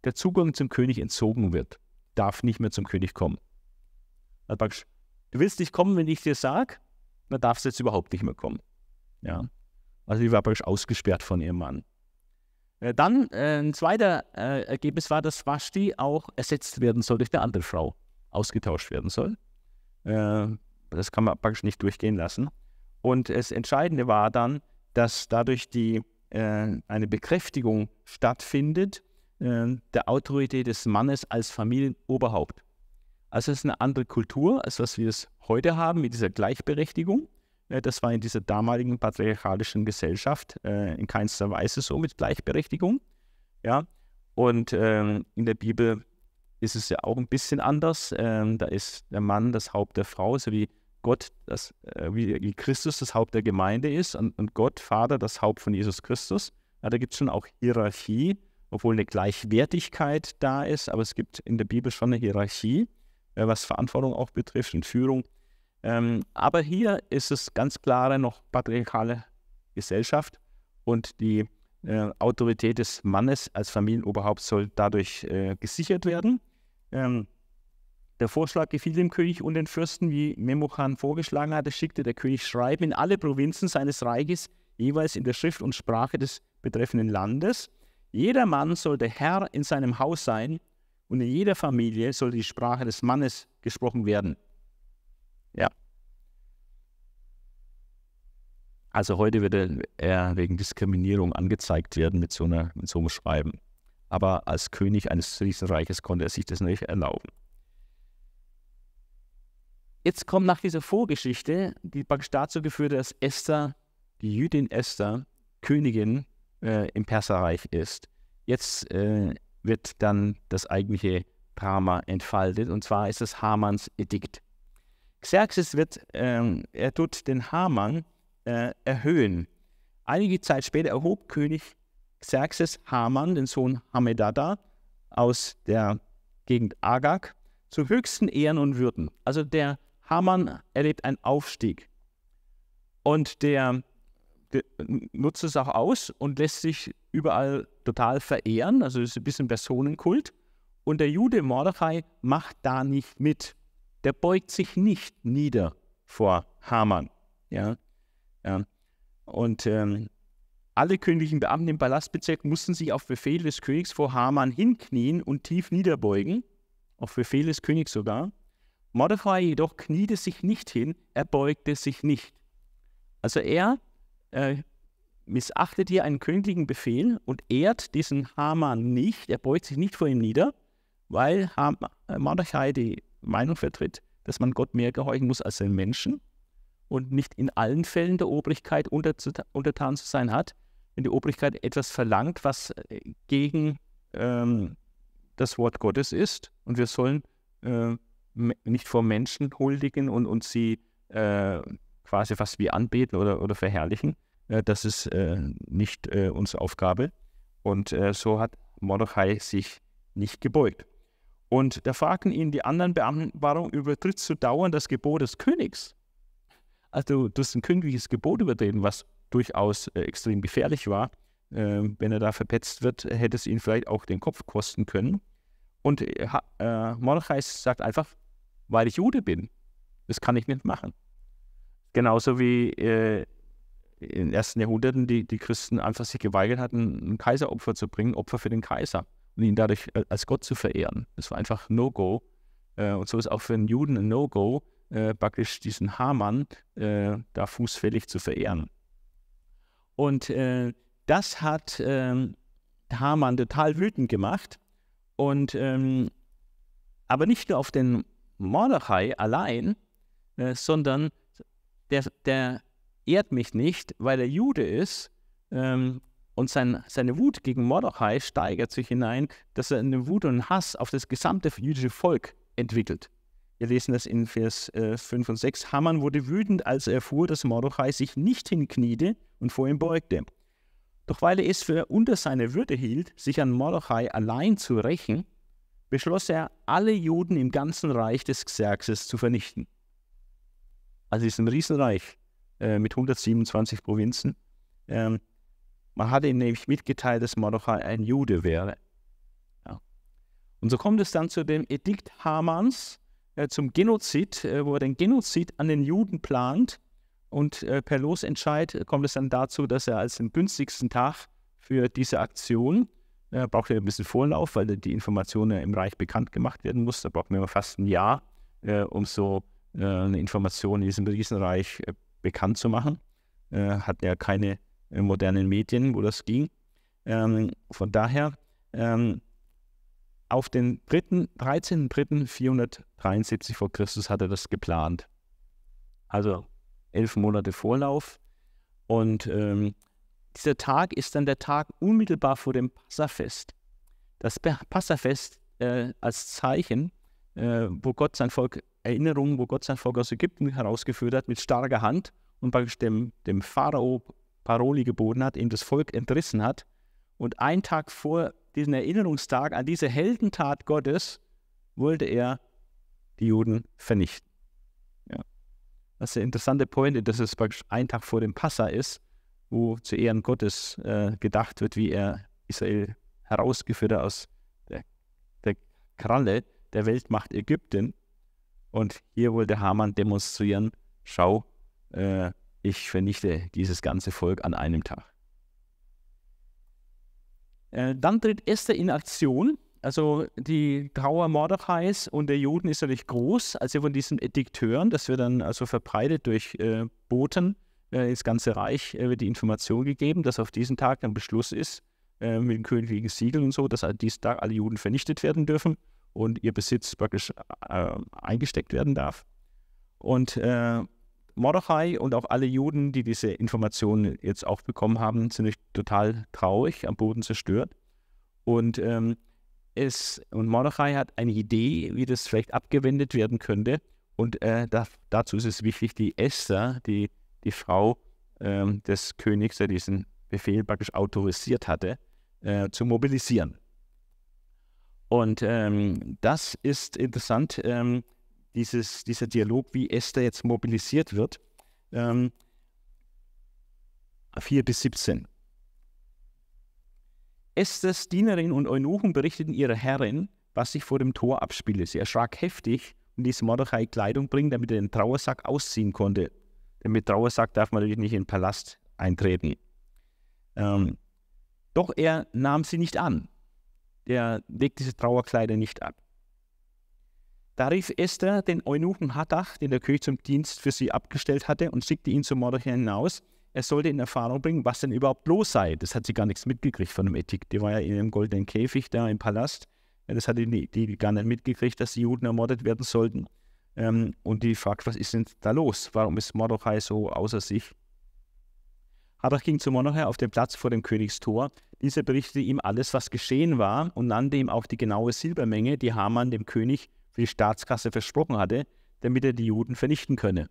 der Zugang zum König entzogen wird darf nicht mehr zum König kommen. du willst nicht kommen, wenn ich dir sage, dann darfst du jetzt überhaupt nicht mehr kommen. Ja. Also die war praktisch ausgesperrt von ihrem Mann. Äh, dann äh, ein zweiter äh, Ergebnis war, dass Vashti auch ersetzt werden soll durch eine andere Frau, ausgetauscht werden soll. das kann man praktisch nicht durchgehen lassen. Und das Entscheidende war dann, dass dadurch die, eine Bekräftigung stattfindet ähm, der Autorität des Mannes als Familienoberhaupt. Also es ist eine andere Kultur, als was wir es heute haben mit dieser Gleichberechtigung. Äh, das war in dieser damaligen patriarchalischen Gesellschaft äh, in keinster Weise so mit Gleichberechtigung. Ja, und ähm, in der Bibel ist es ja auch ein bisschen anders. Ähm, da ist der Mann das Haupt der Frau, so wie Gott, das, äh, wie Christus das Haupt der Gemeinde ist und, Gott, Vater, das Haupt von Jesus Christus. da gibt es schon auch Hierarchie obwohl eine Gleichwertigkeit da ist, aber es gibt in der Bibel schon eine Hierarchie, äh, was Verantwortung auch betrifft und Führung. Ähm, aber hier ist es ganz klare noch patriarchale Gesellschaft und die äh, Autorität des Mannes als Familienoberhaupt soll dadurch äh, gesichert werden. Ähm, der Vorschlag gefiel dem König und den Fürsten, wie Memochan vorgeschlagen hatte, schickte der König Schreiben in alle Provinzen seines Reiches, jeweils in der Schrift und Sprache des betreffenden Landes. Jeder Mann sollte Herr in seinem Haus sein und in jeder Familie soll die Sprache des Mannes gesprochen werden. Ja. Also heute würde er wegen Diskriminierung angezeigt werden mit so, einer, mit so einem Schreiben. Aber als König eines Riesenreiches konnte er sich das nicht erlauben. Jetzt kommt nach dieser Vorgeschichte, die praktisch dazu geführt hat, dass Esther, die Jüdin Esther, Königin äh, im Perserreich ist. Jetzt äh, wird dann das eigentliche Drama entfaltet und zwar ist es Hamans Edikt. Xerxes wird, ähm, er tut den Haman äh, erhöhen. Einige Zeit später erhob König Xerxes Haman, den Sohn Hamedada, aus der Gegend Agag, zu höchsten Ehren und Würden. Also der Haman erlebt einen Aufstieg. Und der nutzt es auch aus und lässt sich überall total verehren. Also es ist ein bisschen Personenkult. Und der Jude Mordechai macht da nicht mit. Der beugt sich nicht nieder vor Haman. Ja? ja. Und ähm, alle königlichen Beamten im Palastbezirk mussten sich auf Befehl des Königs vor Haman hinknien und tief niederbeugen. Auf Befehl des Königs sogar. Mordechai jedoch kniete sich nicht hin, er beugte sich nicht. Also er äh, missachtet hier einen königlichen Befehl und ehrt diesen Haman nicht, er beugt sich nicht vor ihm nieder, weil Ham äh, Mordechai die Meinung vertritt, dass man Gott mehr gehorchen muss als den Menschen und nicht in allen Fällen der Obrigkeit unter untertan zu sein hat. Wenn die Obrigkeit etwas verlangt, was äh, gegen ähm, das Wort Gottes ist und wir sollen äh, nicht vor Menschen huldigen und, und sie äh, quasi fast wie anbeten oder, oder verherrlichen, äh, das ist äh, nicht äh, unsere Aufgabe. Und so hat Mordechai sich nicht gebeugt. Und da fragten ihn die anderen Beamten, warum übertrittst du dauernd das Gebot des Königs? Also du hast ein königliches Gebot übertreten, was durchaus äh, extrem gefährlich war. Äh, wenn er da verpetzt wird, hätte es ihn vielleicht auch den Kopf kosten können. Und äh, Mordechai sagt einfach, weil ich Jude bin. Das kann ich nicht machen. Genauso wie in den ersten Jahrhunderten die, die Christen einfach sich geweigert hatten, ein Kaiseropfer zu bringen, Opfer für den Kaiser und ihn dadurch äh, als Gott zu verehren. Das war einfach No-Go. Äh, und so ist auch für einen Juden ein No-Go, äh, praktisch diesen Hamann da fußfällig zu verehren. Und das hat ähm, Hamann total wütend gemacht. Und ähm, aber nicht nur auf den Mordechai allein, sondern der, der ehrt mich nicht, weil er Jude ist. Ähm, und sein, seine Wut gegen Mordechai steigert sich hinein, dass er eine Wut und Hass auf das gesamte jüdische Volk entwickelt. Wir lesen das in Vers äh, 5 und 6. Hammann wurde wütend, als er erfuhr, dass Mordechai sich nicht hinkniete und vor ihm beugte. Doch weil er es für unter seine Würde hielt, sich an Mordechai allein zu rächen, beschloss er, alle Juden im ganzen Reich des Xerxes zu vernichten. Also es ist ein Riesenreich. Äh, mit 127 Provinzen. Ähm, man hatte ihm nämlich mitgeteilt, dass Mordechai ein Jude wäre. Ja. Und so kommt es dann zu dem Edikt Hamans, äh, zum Genozid, äh, wo er den Genozid an den Juden plant. Und äh, per Losentscheid kommt es dann dazu, dass er als den günstigsten Tag für diese Aktion, äh, braucht er ein bisschen Vorlauf, weil die Information im Reich bekannt gemacht werden muss. Da braucht man fast ein Jahr, äh, um so eine Information in diesem Riesenreich bekannt zu machen. Äh, hatten ja keine äh, modernen Medien, wo das ging. Ähm, von daher ähm, auf den 13.3.473 vor Christus hat er das geplant. Also elf Monate Vorlauf. Und ähm, dieser Tag ist dann der Tag unmittelbar vor dem Passafest. Das Passafest äh, als Zeichen, äh, wo Gott sein Volk Erinnerungen, wo Gott sein Volk aus Ägypten herausgeführt hat, mit starker Hand und praktisch dem, dem Pharao Paroli geboten hat, ihm das Volk entrissen hat. Und einen Tag vor diesem Erinnerungstag an diese Heldentat Gottes wollte er die Juden vernichten. Ja. Das ist der interessante Point, dass es praktisch ein Tag vor dem Passa ist, wo zu Ehren Gottes äh, gedacht wird, wie er Israel herausgeführt hat aus der, der Kralle der Weltmacht Ägypten und hier wollte Hamann demonstrieren, schau, äh, ich vernichte dieses ganze Volk an einem Tag. Äh, dann tritt Esther in Aktion. Also die Trauer Mordechais und der Juden ist natürlich groß, als sie von diesen Edikt hören. Das wird dann also verbreitet durch äh, Boten äh, ins ganze Reich, äh, wird die Information gegeben, dass auf diesen Tag ein Beschluss ist, äh, mit dem königlichen Siegel und so, dass an diesem Tag alle Juden vernichtet werden dürfen und ihr Besitz praktisch äh, eingesteckt werden darf. Und äh, Mordechai und auch alle Juden, die diese Informationen jetzt auch bekommen haben, sind total traurig, am Boden zerstört. Und, ähm, es, und Mordechai hat eine Idee, wie das vielleicht abgewendet werden könnte. Und äh, da, dazu ist es wichtig, die Esther, die, die Frau ähm, des Königs, der diesen Befehl praktisch autorisiert hatte, äh, zu mobilisieren. Und ähm, das ist interessant, ähm, dieses, dieser Dialog, wie Esther jetzt mobilisiert wird. Ähm, 4 bis 17. Esthers Dienerin und Eunuchen berichteten ihrer Herrin, was sich vor dem Tor abspiele. Sie erschrak heftig und ließ Mordechai Kleidung bringen, damit er den Trauersack ausziehen konnte. Denn mit Trauersack darf man natürlich nicht in den Palast eintreten. Ähm, doch er nahm sie nicht an der legt diese Trauerkleider nicht ab. Da rief Esther den Eunuchen Hattach, den der König zum Dienst für sie abgestellt hatte, und schickte ihn zu Mordechai hinaus. Er sollte in Erfahrung bringen, was denn überhaupt los sei. Das hat sie gar nichts mitgekriegt von dem Ethik. Die war ja in einem goldenen Käfig da im Palast. Das hat die, die gar nicht mitgekriegt, dass die Juden ermordet werden sollten. Ähm, und die fragt, was ist denn da los? Warum ist Mordechai so außer sich? Habach ging zu Monarchia auf den Platz vor dem Königstor. Dieser berichtete ihm alles, was geschehen war und nannte ihm auch die genaue Silbermenge, die Hamann dem König für die Staatskasse versprochen hatte, damit er die Juden vernichten könne.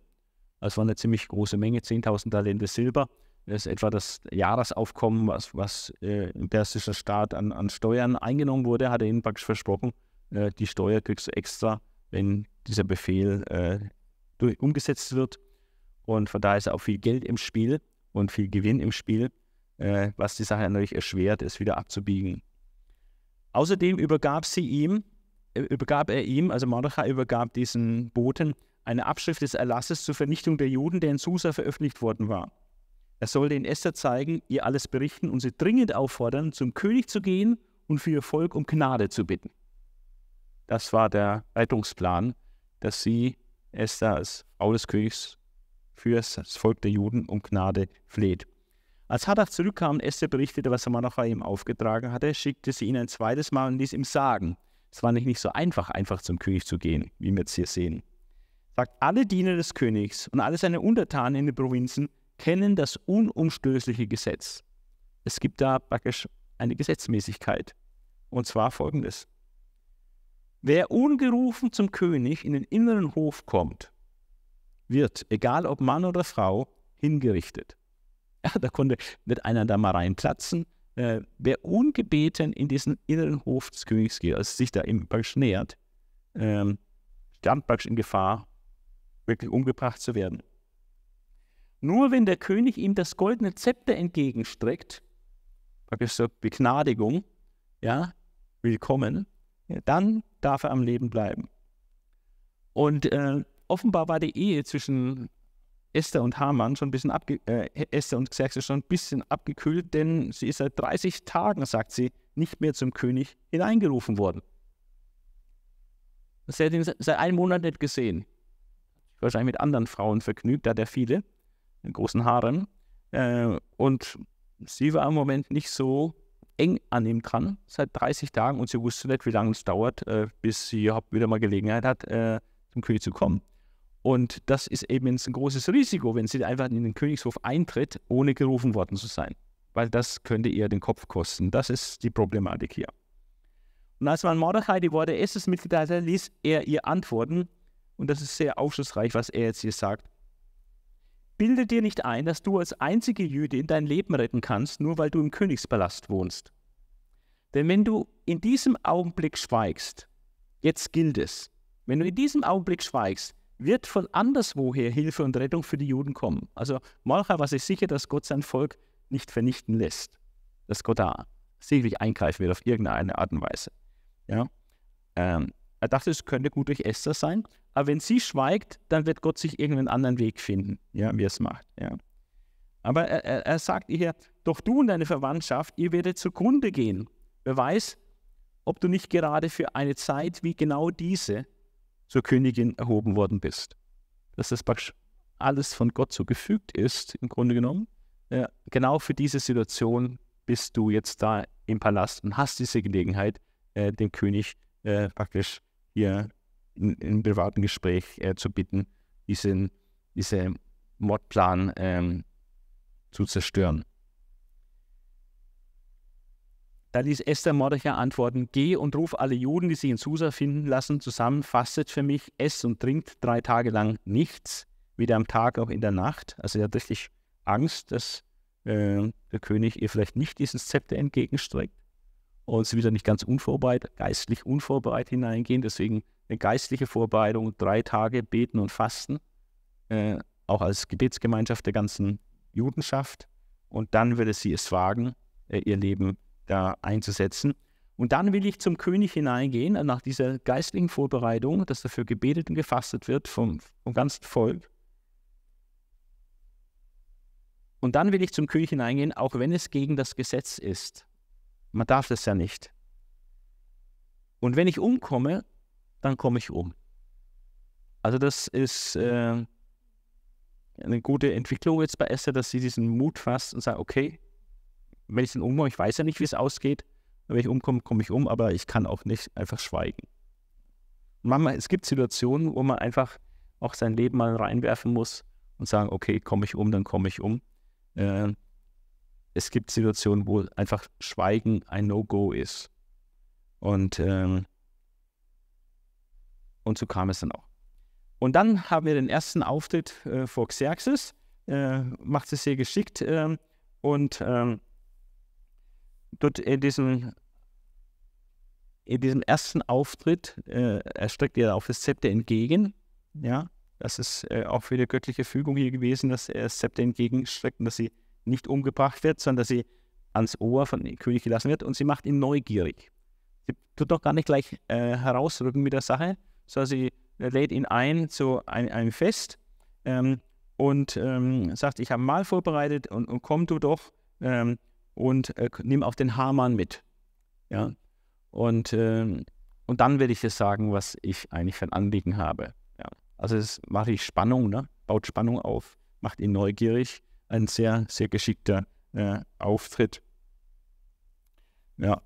Das war eine ziemlich große Menge, 10.000 Talente Silber. Das ist etwa das Jahresaufkommen, was, was äh, im persischen Staat an, an, Steuern eingenommen wurde, hat er ihnen praktisch versprochen. Äh, die Steuer kriegst du extra, wenn dieser Befehl äh, durch, umgesetzt wird. Und von daher ist auch viel Geld im Spiel und viel Gewinn im Spiel, äh, was die Sache natürlich erschwert, es wieder abzubiegen. Außerdem übergab sie ihm, äh, übergab er ihm, also Mordechai übergab diesen Boten, eine Abschrift des Erlasses zur Vernichtung der Juden, der in Susa veröffentlicht worden war. Er sollte in Esther zeigen, ihr alles berichten und sie dringend auffordern, zum König zu gehen und für ihr Volk um Gnade zu bitten. Das war der Rettungsplan, dass sie, Esther als Frau des Königs, für das Volk der Juden um Gnade fleht. Als Hadach zurückkam und Esther berichtete, was Amanocha ihm aufgetragen hatte, schickte sie ihn ein zweites Mal und ließ ihm sagen, es war nicht so einfach, einfach zum König zu gehen, wie wir jetzt hier sehen. Sagt, alle Diener des Königs und alle seine Untertanen in den Provinzen kennen das unumstößliche Gesetz. Es gibt da praktisch eine Gesetzmäßigkeit. Und zwar folgendes. Wer ungerufen zum König in den inneren Hof kommt wird, egal ob Mann oder Frau, hingerichtet. Ja, da konnte nicht einer da mal reinplatzen. Äh, wer ungebeten in diesen inneren Hof des Königs geht, also sich da im praktisch nähert, ähm, stand praktisch in Gefahr, wirklich umgebracht zu werden. Nur wenn der König ihm das goldene Zepter entgegenstreckt, praktisch zur Begnadigung, ja, willkommen, ja, dann darf er am Leben bleiben. Und äh, offenbar war die Ehe zwischen Esther und Haman schon ein bisschen abge äh, Esther und Xerxes schon ein bisschen abgekühlt, denn sie ist seit 30 Tagen, sagt sie, nicht mehr zum König hineingerufen worden. Sie hat ihn seit einem Monat nicht gesehen. Wahrscheinlich mit anderen Frauen vergnügt, da hat er viele, mit großen Haaren. Äh, und sie war im Moment nicht so eng an ihm dran, seit 30 Tagen, und sie wusste nicht, wie lange es dauert, äh, bis sie überhaupt wieder mal Gelegenheit hat, äh, zum König zu kommen. Und das ist eben ein großes Risiko, wenn sie einfach in den Königshof eintritt, ohne gerufen worden zu sein. Weil das könnte ihr den Kopf kosten. Das ist die Problematik hier. Und als man Mordechai die Worte Esses mitgeteilt hat, ließ er ihr antworten. Und das ist sehr aufschlussreich, was er jetzt hier sagt. Bilde dir nicht ein, dass du als einzige Jüdin dein Leben retten kannst, nur weil du im Königspalast wohnst. Denn wenn du in diesem Augenblick schweigst, jetzt gilt es, wenn du in diesem Augenblick schweigst, wird von anderswoher Hilfe und Rettung für die Juden kommen. Also Malcha war sich sicher, dass Gott sein Volk nicht vernichten lässt, dass Gott da sicherlich eingreifen wird auf irgendeine Art und Weise. Ja? Ähm, er dachte, es könnte gut durch Esther sein, aber wenn sie schweigt, dann wird Gott sich irgendeinen anderen Weg finden, ja, wie er es macht. Ja? Aber er, er sagt ihr, doch du und deine Verwandtschaft, ihr werdet zugrunde gehen. Wer weiß, ob du nicht gerade für eine Zeit wie genau diese zur Königin erhoben worden bist. Dass das praktisch alles von Gott so gefügt ist, im Grunde genommen. Ja, äh, genau für diese Situation bist du jetzt da im Palast und hast diese Gelegenheit, äh, den König äh, praktisch hier in, in privaten Gespräch äh, zu bitten, diesen, diesen Mordplan ähm, zu zerstören. Da ließ Esther Mordecher antworten, geh und ruf alle Juden, die sich in Susa finden lassen, zusammen, fastet für mich, esst und trinkt drei Tage lang nichts, weder am Tag noch in der Nacht. Also er hat richtig Angst, dass äh, der König ihr vielleicht nicht diesen Zepter entgegenstreckt und sie wieder nicht ganz unvorbereitet, geistlich unvorbereitet hineingehen. Deswegen eine geistliche Vorbereitung, drei Tage beten und fasten, äh, auch als Gebetsgemeinschaft der ganzen Judenschaft. Und dann würde sie es wagen, äh, ihr Leben da einzusetzen. Und dann will ich zum König hineingehen, äh, nach dieser geistlichen Vorbereitung, dass dafür gebetet und gefastet wird vom, vom ganzen Volk. Und dann will ich zum König hineingehen, auch wenn es gegen das Gesetz ist. Man darf das ja nicht. Und wenn ich umkomme, dann komme ich um. Also das ist äh, eine gute Entwicklung jetzt bei Esther, dass sie diesen Mut fasst und sagt, okay, wenn ich dann umkomme, ich weiß ja nicht, wie es ausgeht. Wenn ich umkomme, komme ich um, aber ich kann auch nicht einfach schweigen. Manchmal, es gibt Situationen, wo man einfach auch sein Leben mal reinwerfen muss und sagen, okay, komme ich um, dann komme ich um. Äh, es gibt Situationen, wo einfach Schweigen ein No-Go ist. Und, ähm, und so kam es dann auch. Und dann haben wir den ersten Auftritt äh, vor Xerxes, äh, macht es sehr geschickt ähm, und ähm, dort in diesem, in diesem ersten Auftritt, äh, er streckt ihr auch das Zepter entgegen. Ja, das ist äh, auch für die göttliche Fügung hier gewesen, dass er das Zepter entgegenstreckt und dass sie nicht umgebracht wird, sondern dass sie ans Ohr von dem König gelassen wird und sie macht ihn neugierig. Sie tut doch gar nicht gleich äh, herausrücken mit der Sache, sondern sie äh, lädt ihn ein zu ein, einem Fest ähm, und ähm, sagt, ich habe mal vorbereitet und, und komm du doch. Ähm, und äh, nehme auch den Hamann mit. Ja? Und, ähm, und dann werde ich dir sagen, was ich eigentlich für ein Anliegen habe. Ja? Also es mache ich Spannung, ne? baut Spannung auf, macht ihn neugierig. Ein sehr, sehr geschickter äh, Auftritt. Ja.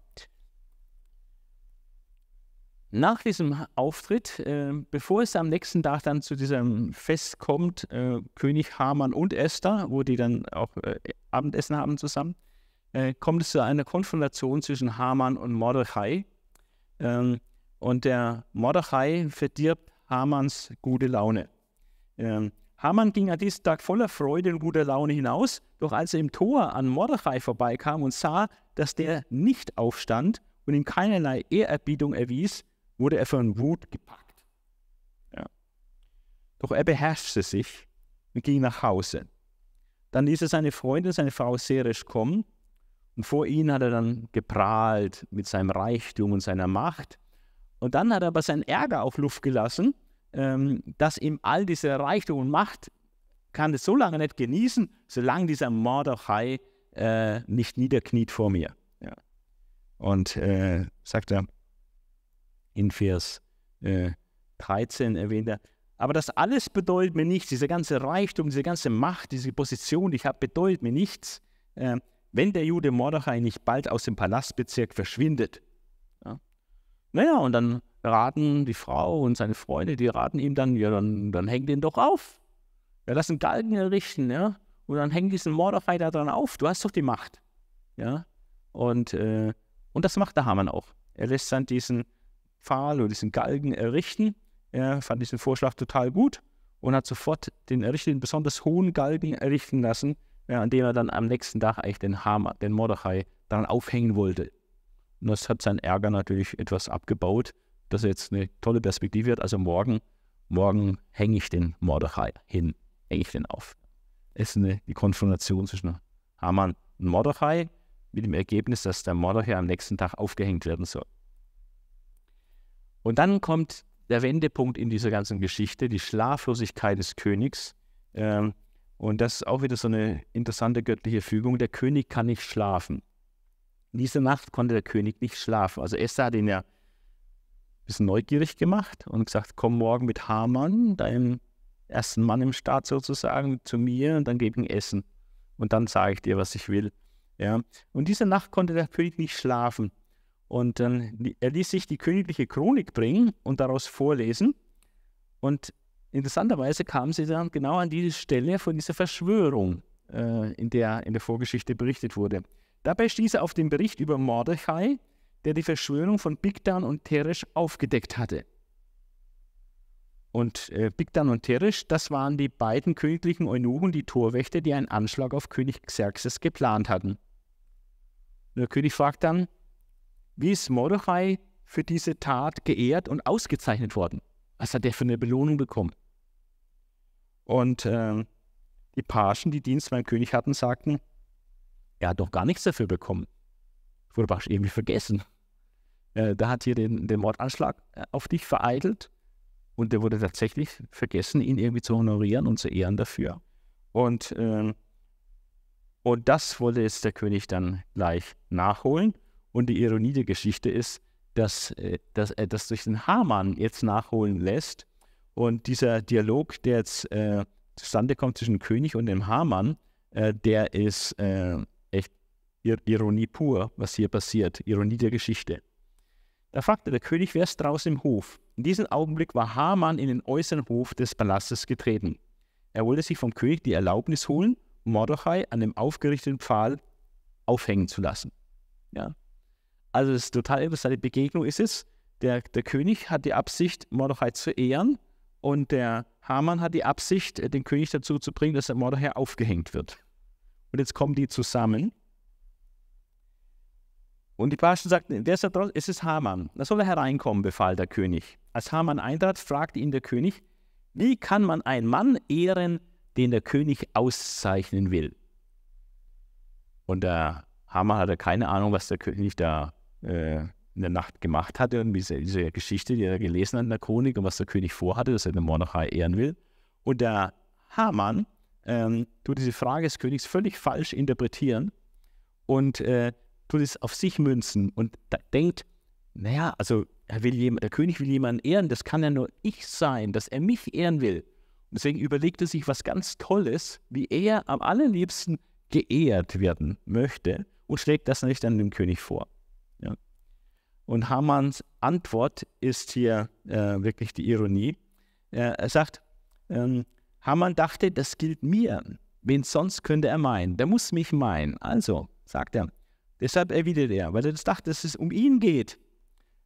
Nach diesem Auftritt, äh, bevor es am nächsten Tag dann zu diesem Fest kommt, äh, König Hamann und Esther, wo die dann auch äh, Abendessen haben zusammen, äh, kommt es zu einer Konfrontation zwischen Haman und Mordechai. Ähm, und der Mordechai verdirbt Hamans gute Laune. Ähm, Haman ging an diesem Tag voller Freude und guter Laune hinaus, doch als er im Tor an Mordechai vorbeikam und sah, dass der nicht aufstand und ihm keinerlei Ehrerbietung erwies, wurde er von Wut gepackt. Ja. Doch er beherrschte sich und ging nach Hause. Dann ließ er seine Freundin, seine Frau Seresh kommen und vor ihnen hat er dann geprahlt mit seinem Reichtum und seiner Macht. Und dann hat er aber seinen Ärger auf Luft gelassen, ähm, dass ihm all diese Reichtum und Macht kann es so lange nicht genießen, solange dieser Mordechai äh, nicht niederkniet vor mir. Ja. Und äh, sagt er in Vers äh, 13 erwähnt er, aber das alles bedeutet mir nichts, dieser ganze Reichtum, diese ganze Macht, diese Position, die ich habe, bedeutet mir nichts. Ähm, wenn der Jude Mordechai nicht bald aus dem Palastbezirk verschwindet. Ja. Naja, und dann raten die Frau und seine Freunde, die raten ihm dann, ja, dann, dann häng den doch auf. Ja, lass einen Galgen errichten, ja. Und dann häng diesen Mordechai da dran auf. Du hast doch die Macht. Ja. Und, äh, und das macht der Hamann auch. Er lässt dann diesen Pfahl oder diesen Galgen errichten. Er fand diesen Vorschlag total gut und hat sofort den errichteten, besonders hohen Galgen errichten lassen, ja, an dem er dann am nächsten Tag eigentlich den Hamer, den Mordechai, daran aufhängen wollte. Und das hat seinen Ärger natürlich etwas abgebaut, dass er jetzt eine tolle Perspektive hat. Also morgen, morgen hänge ich den Mordechai hin, hänge ich den auf. Es ist eine, die Konfrontation zwischen Haman und Mordechai mit dem Ergebnis, dass der Mordechai am nächsten Tag aufgehängt werden soll. Und dann kommt der Wendepunkt in dieser ganzen Geschichte, die Schlaflosigkeit des Königs. Ähm, und das ist auch wieder so eine interessante göttliche Fügung. Der König kann nicht schlafen. Diese Nacht konnte der König nicht schlafen. Also Esther hat ihn ja ein bisschen neugierig gemacht und gesagt, komm morgen mit Haman, deinem ersten Mann im Staat sozusagen, zu mir und dann gebe ich ihm Essen. Und dann sage ich dir, was ich will. Ja. Und diese Nacht konnte der König nicht schlafen. Und dann, er ließ sich die königliche Chronik bringen und daraus vorlesen. Und interessanterweise kamen sie dann genau an diese Stelle von dieser Verschwörung, äh, in der in der Vorgeschichte berichtet wurde. Dabei stieß er auf den Bericht über Mordechai, der die Verschwörung von Bigdan und Teresh aufgedeckt hatte. Und äh, Bigdan und Teresh, das waren die beiden königlichen Eunuchen, die Torwächter, die einen Anschlag auf König Xerxes geplant hatten. Der König fragt dann, wie ist Mordechai für diese Tat geehrt und ausgezeichnet worden? Was hat der für eine Belohnung bekommen? Und äh, die Pagen, die Dienst beim König hatten, sagten, er hat doch gar nichts dafür bekommen. Wurde Barsch irgendwie vergessen. Äh, da hat hier den, den Mordanschlag äh, auf dich vereitelt und der wurde tatsächlich vergessen, ihn irgendwie zu honorieren und zu ehren dafür. Und, äh, und das wollte jetzt der König dann gleich nachholen. Und die Ironie der Geschichte ist, das, äh, das, das durch den Hamann jetzt nachholen lässt. Und dieser Dialog, der jetzt äh, zustande kommt zwischen dem König und dem Hamann, äh, der ist äh, echt Ironie pur, was hier passiert. Ironie der Geschichte. Da fragte der König, wer ist draußen im Hof? In diesem Augenblick war Hamann in den äußeren Hof des Palastes getreten. Er wollte sich vom König die Erlaubnis holen, Mordechai an dem aufgerichteten Pfahl aufhängen zu lassen. Ja, also das ist total Die Begegnung ist es. Der, der König hat die Absicht, Mordechai zu ehren und der Hamann hat die Absicht, äh, den König dazu zu bringen, dass der Mordechai aufgehängt wird. Und jetzt kommen die zusammen. Und die Paschen sagten, es ist Haman. Da soll er hereinkommen, befahl der König. Als Haman eintrat, fragte ihn der König, wie kann man einen Mann ehren, den der König auszeichnen will? Und der Haman hatte keine Ahnung, was der König da äh, in der Nacht gemacht hatte und diese, diese Geschichte, die er gelesen hat in der Chronik und was der König vorhatte, dass er den Mordechai ehren will. Und der Hamann ähm, tut diese Frage des Königs völlig falsch interpretieren und äh, tut es auf sich münzen und denkt, naja, also jemand, der König will jemanden ehren, das kann ja nur ich sein, dass er mich ehren will. Und deswegen überlegt er sich was ganz Tolles, wie er am allerliebsten geehrt werden möchte und schlägt das natürlich dann dem König vor. Und Hamanns Antwort ist hier äh, wirklich die Ironie. Äh, er sagt, ähm, Hamann dachte, das gilt mir. Wen sonst könnte er meinen? Der muss mich meinen. Also, sagt er. Deshalb erwidert er, weil er das dachte, dass es um ihn geht.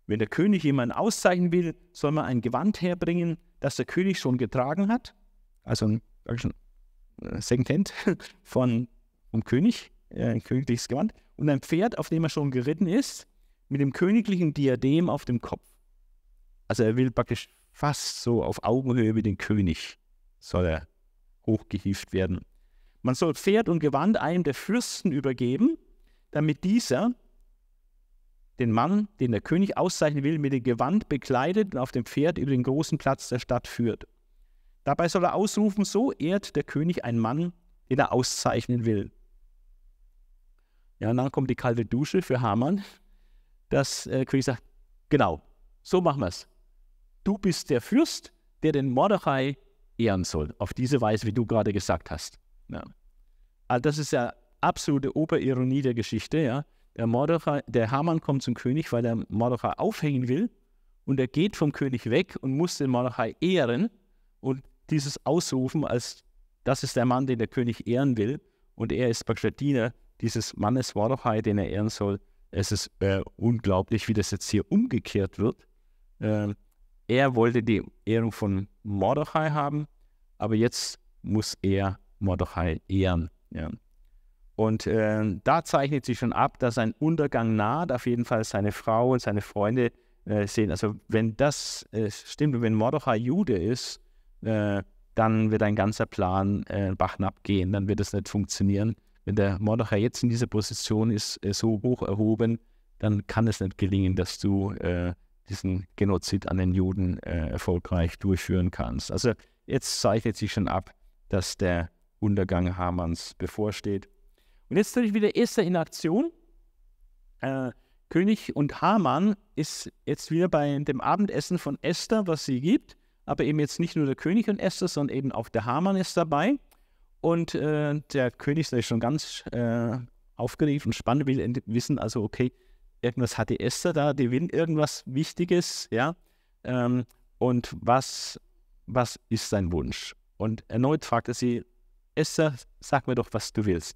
Wenn der König jemanden auszeichnen will, soll man ein Gewand herbringen, das der König schon getragen hat. Also ein, ein äh, Segment von, vom König, äh, ein königliches Gewand. Und ein Pferd, auf dem er schon geritten ist mit dem königlichen Diadem auf dem Kopf. Also er will praktisch fast so auf Augenhöhe wie den König, soll er hochgehieft werden. Man soll Pferd und Gewand einem der Fürsten übergeben, damit dieser den Mann, den der König auszeichnen will, mit dem Gewand bekleidet und auf dem Pferd über den großen Platz der Stadt führt. Dabei soll er ausrufen, so ehrt der König einen Mann, den er auszeichnen will. Ja, und dann kommt die kalte Dusche für Hamann dass äh, König sagt, genau, so machen wir es. Du bist der Fürst, der den Mordechai ehren soll, auf diese Weise, wie du gerade gesagt hast. Ja. Also das ist ja absolute Oberironie der Geschichte. Ja. Der, Mordechai, der Hamann kommt zum König, weil er Mordechai aufhängen will und er geht vom König weg und muss den Mordechai ehren und dieses ausrufen als, das ist der Mann, den der König ehren will und er ist praktisch der Diener dieses Mannes Mordechai, den er ehren soll. Es ist äh, unglaublich, wie das jetzt hier umgekehrt wird. Äh, er wollte die Ehrung von Mordechai haben, aber jetzt muss er Mordechai ehren. Ja. Und äh, da zeichnet sich schon ab, dass ein Untergang naht. Auf jeden Fall seine Frau und seine Freunde äh, sehen. Also wenn das äh, stimmt, wenn Mordechai Jude ist, äh, dann wird ein ganzer Plan äh, Bach gehen. Dann wird es nicht funktionieren wenn der Mordechai jetzt in dieser Position ist, äh, so hoch erhoben, dann kann es nicht gelingen, dass du äh, diesen Genozid an den Juden äh, erfolgreich durchführen kannst. Also jetzt zeichnet sich schon ab, dass der Untergang Hamanns bevorsteht. Und jetzt natürlich wieder Esther in Aktion. Äh, König und Haman ist jetzt wieder bei dem Abendessen von Esther, was sie gibt. Aber eben jetzt nicht nur der König und Esther, sondern eben auch der Haman ist dabei. Und äh, der König ist schon ganz äh, aufgeregt und spannend, will wissen, also okay, irgendwas hat die Esther da, die will irgendwas Wichtiges, ja. Ähm, und was, was ist sein Wunsch? Und erneut fragt er sie, Esther, sag mir doch, was du willst.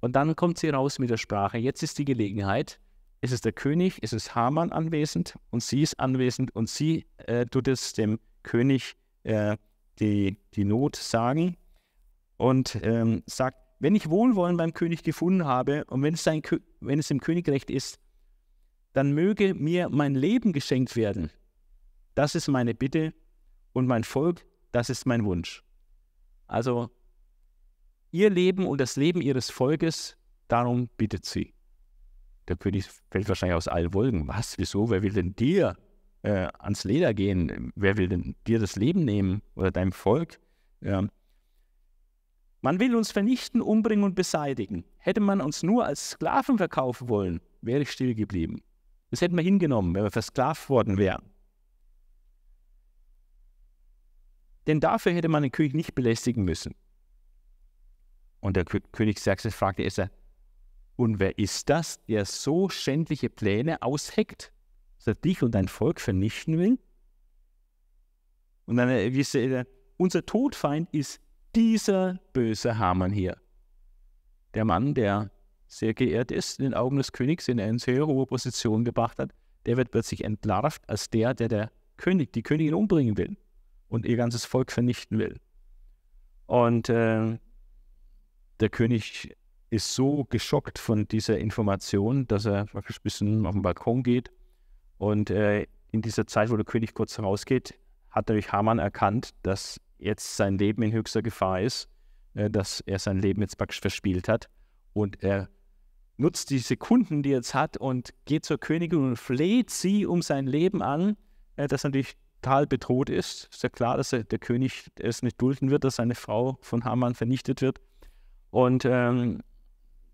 Und dann kommt sie raus mit der Sprache, jetzt ist die Gelegenheit, es ist der König, es ist Haman anwesend und sie ist anwesend und sie äh, tut es dem König äh, die, die Not sagen und ähm, sagt, wenn ich Wohlwollen beim König gefunden habe und wenn es, sein, wenn es dem König ist, dann möge mir mein Leben geschenkt werden. Das ist meine Bitte und mein Volk, das ist mein Wunsch. Also ihr Leben und das Leben ihres Volkes, darum bittet sie. Der König fällt wahrscheinlich aus allen Wolken. Was? Wieso? Wer will denn dir äh, ans Leder gehen? Wer will denn dir das Leben nehmen oder deinem Volk? Ja. Man will uns vernichten, umbringen und beseitigen. Hätte man uns nur als Sklaven verkaufen wollen, wäre ich still geblieben. Das hätten wir hingenommen, wenn wir versklavt worden wären. Denn dafür hätte man den König nicht belästigen müssen. Und der König Xerxes fragte es, und wer ist das, der so schändliche Pläne ausheckt, dass er dich und dein Volk vernichten will? Und dann erwies äh, er, äh, unser Todfeind ist dieser böse Haman hier. Der Mann, der sehr geehrt ist, in den Augen des Königs in eine sehr hohe Position gebracht hat, der wird plötzlich entlarvt als der, der der König, die Königin umbringen will und ihr ganzes Volk vernichten will. Und äh, der König ist so geschockt von dieser Information, dass er ein bisschen auf den Balkon geht. Und äh, in dieser Zeit, wo der König kurz rausgeht, hat natürlich Hamann erkannt, dass jetzt sein Leben in höchster Gefahr ist, äh, dass er sein Leben jetzt praktisch verspielt hat. Und er nutzt die Sekunden, die er jetzt hat, und geht zur Königin und fleht sie um sein Leben an, äh, das natürlich total bedroht ist. Ist ja klar, dass er, der König es nicht dulden wird, dass seine Frau von Haman vernichtet wird. Und ähm,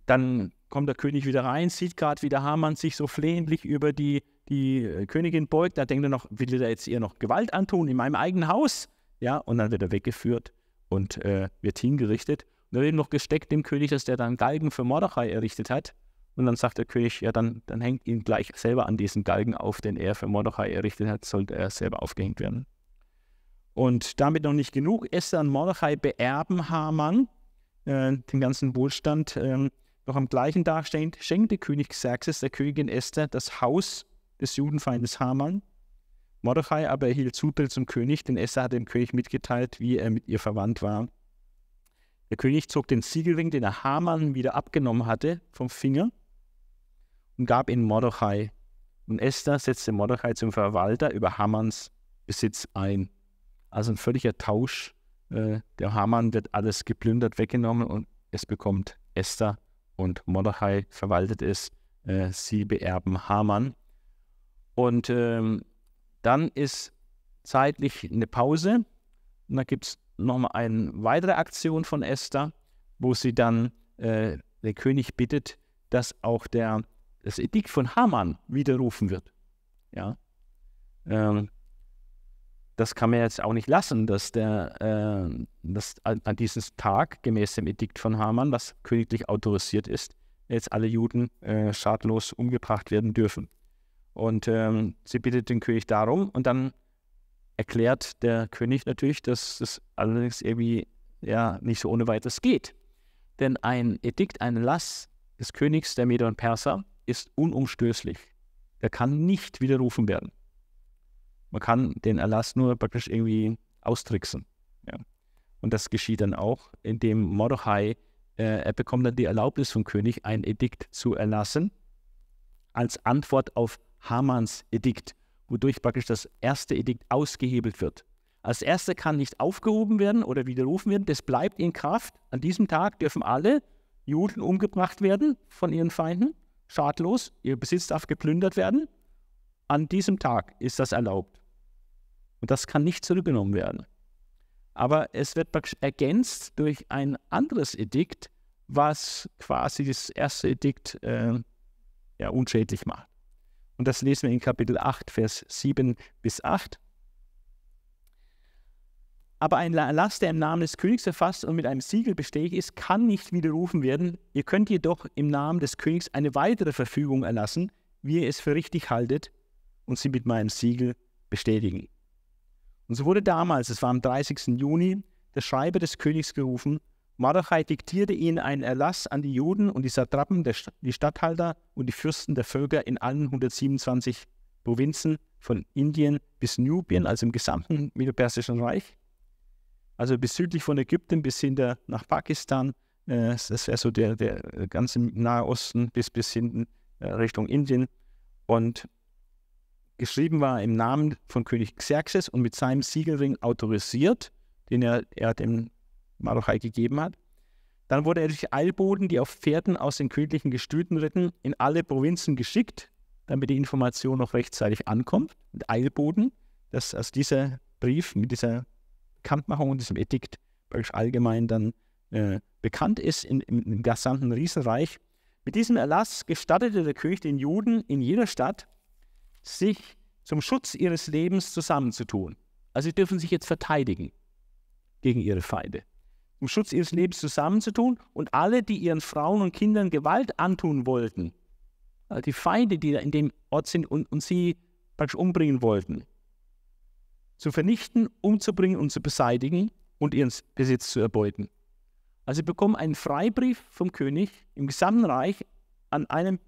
dann kommt der König wieder rein, sieht gerade, wie der Hamann sich so flehentlich über die, die äh, Königin beugt. Da denkt er noch, will er jetzt ihr noch Gewalt antun in meinem eigenen Haus? ja, und dann wird er weggeführt und äh, wird hingerichtet. Und da wird ihm noch gesteckt dem König, dass der dann Galgen für Mordechai errichtet hat. Und dann sagt der König, ja, dann, dann hängt ihn gleich selber an diesen Galgen auf, den er für Mordechai errichtet hat, sollte er selber aufgehängt werden. Und damit noch nicht genug, Esther und Mordechai beerben Haman äh, den ganzen Wohlstand. Äh, noch am gleichen Tag schenkte König Xerxes der Königin Esther das Haus des Judenfeindes Haman Mordechai aber erhielt Zutritt zum König, denn Esther hatte dem König mitgeteilt, wie er mit ihr verwandt war. Der König zog den Siegelring, den er Haman wieder abgenommen hatte, vom Finger und gab ihn Mordechai. Und Esther setzte Mordechai zum Verwalter über Hamans Besitz ein. Also ein völliger Tausch. Äh, der Haman wird alles geplündert, weggenommen und es bekommt Esther und Mordechai verwaltet es. Äh, sie beerben Haman. Und ähm, dann ist zeitlich eine Pause. Und dann gibt es nochmal eine weitere Aktion von Esther, wo sie dann äh, der König bittet, dass auch der, das Edikt von Haman widerrufen wird. Ja. Ähm, das kann man jetzt auch nicht lassen, dass, der, äh, dass an diesem Tag gemäß dem Edikt von Haman, was königlich autorisiert ist, jetzt alle Juden äh, schadlos umgebracht werden dürfen. Und ähm, sie bittet den König darum und dann erklärt der König natürlich, dass es allerdings irgendwie ja nicht so ohne weiteres geht. Denn ein Edikt, ein Erlass des Königs der Meder und Perser ist unumstößlich. Er kann nicht widerrufen werden. Man kann den Erlass nur praktisch irgendwie austricksen. Ja. Und das geschieht dann auch, indem Mordechai, äh, er bekommt dann die Erlaubnis vom König, ein Edikt zu erlassen, als Antwort auf Hamanns Edikt, wodurch praktisch das erste Edikt ausgehebelt wird. Als erste kann nicht aufgehoben werden oder widerrufen werden, das bleibt in Kraft. An diesem Tag dürfen alle Juden umgebracht werden von ihren Feinden, schadlos, ihr Besitz darf geplündert werden. An diesem Tag ist das erlaubt. Und das kann nicht zurückgenommen werden. Aber es wird praktisch ergänzt durch ein anderes Edikt, was quasi das erste Edikt äh, ja, unschädlich macht. Und das lesen wir in Kapitel 8, Vers 7 bis 8. Aber ein Erlass, der im Namen des Königs erfasst und mit einem Siegel bestätigt ist, kann nicht widerrufen werden. Ihr könnt jedoch im Namen des Königs eine weitere Verfügung erlassen, wie ihr es für richtig haltet, und sie mit meinem Siegel bestätigen. Und so wurde damals, es war am 30. Juni, der Schreiber des Königs gerufen Mordechai diktierte ihnen einen Erlass an die Juden und die Satrapen, St die Statthalter und die Fürsten der Völker in allen 127 Provinzen von Indien bis Nubien, also im gesamten Mittelpersischen Reich. Also bis südlich von Ägypten bis hinter nach Pakistan. Äh, das wäre so der, der ganze Nahe Osten bis, bis hinten äh, Richtung Indien. Und geschrieben war im Namen von König Xerxes und mit seinem Siegelring autorisiert, den er, er dem Mardochai gegeben hat. Dann wurde er durch Eilboten, die auf Pferden aus den königlichen Gestüten ritten, in alle Provinzen geschickt, damit die Information noch rechtzeitig ankommt. Mit Eilboten, dass also dieser Brief mit dieser Bekanntmachung und diesem Edikt praktisch allgemein dann äh, bekannt ist in, in, im gesamten Riesenreich. Mit diesem Erlass gestattete der König den Juden in jeder Stadt, sich zum Schutz ihres Lebens zusammenzutun. Also sie dürfen sich jetzt verteidigen gegen ihre Feinde um Schutz ihres Lebens zusammenzutun und alle, die ihren Frauen und Kindern Gewalt antun wollten, die Feinde, die da in dem Ort sind und, und sie praktisch umbringen wollten, zu vernichten, umzubringen und zu beseitigen und ihren Besitz zu erbeuten. Also sie bekommen einen Freibrief vom König im gesamten Reich an einem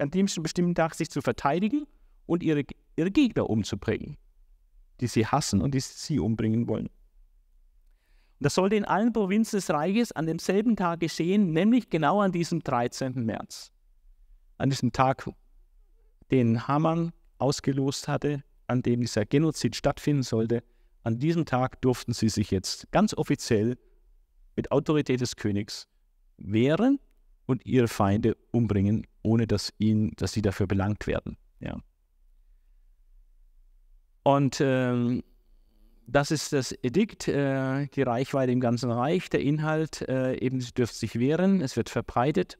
an dem bestimmten Tag sich zu verteidigen und ihre, ihre Gegner umzubringen, die sie hassen und die sie umbringen wollen. Das sollte in allen Provinzen des Reiches an demselben Tag geschehen, nämlich genau an diesem 13. März. An diesem Tag, den Hamann ausgelost hatte, an dem dieser Genozid stattfinden sollte, an diesem Tag durften sie sich jetzt ganz offiziell mit Autorität des Königs wehren und ihre Feinde umbringen, ohne dass, ihnen, dass sie dafür belangt werden. Ja. Und ähm, das ist das Edikt, äh, die Reichweite im ganzen Reich, der Inhalt, äh, eben sie dürft sich wehren, es wird verbreitet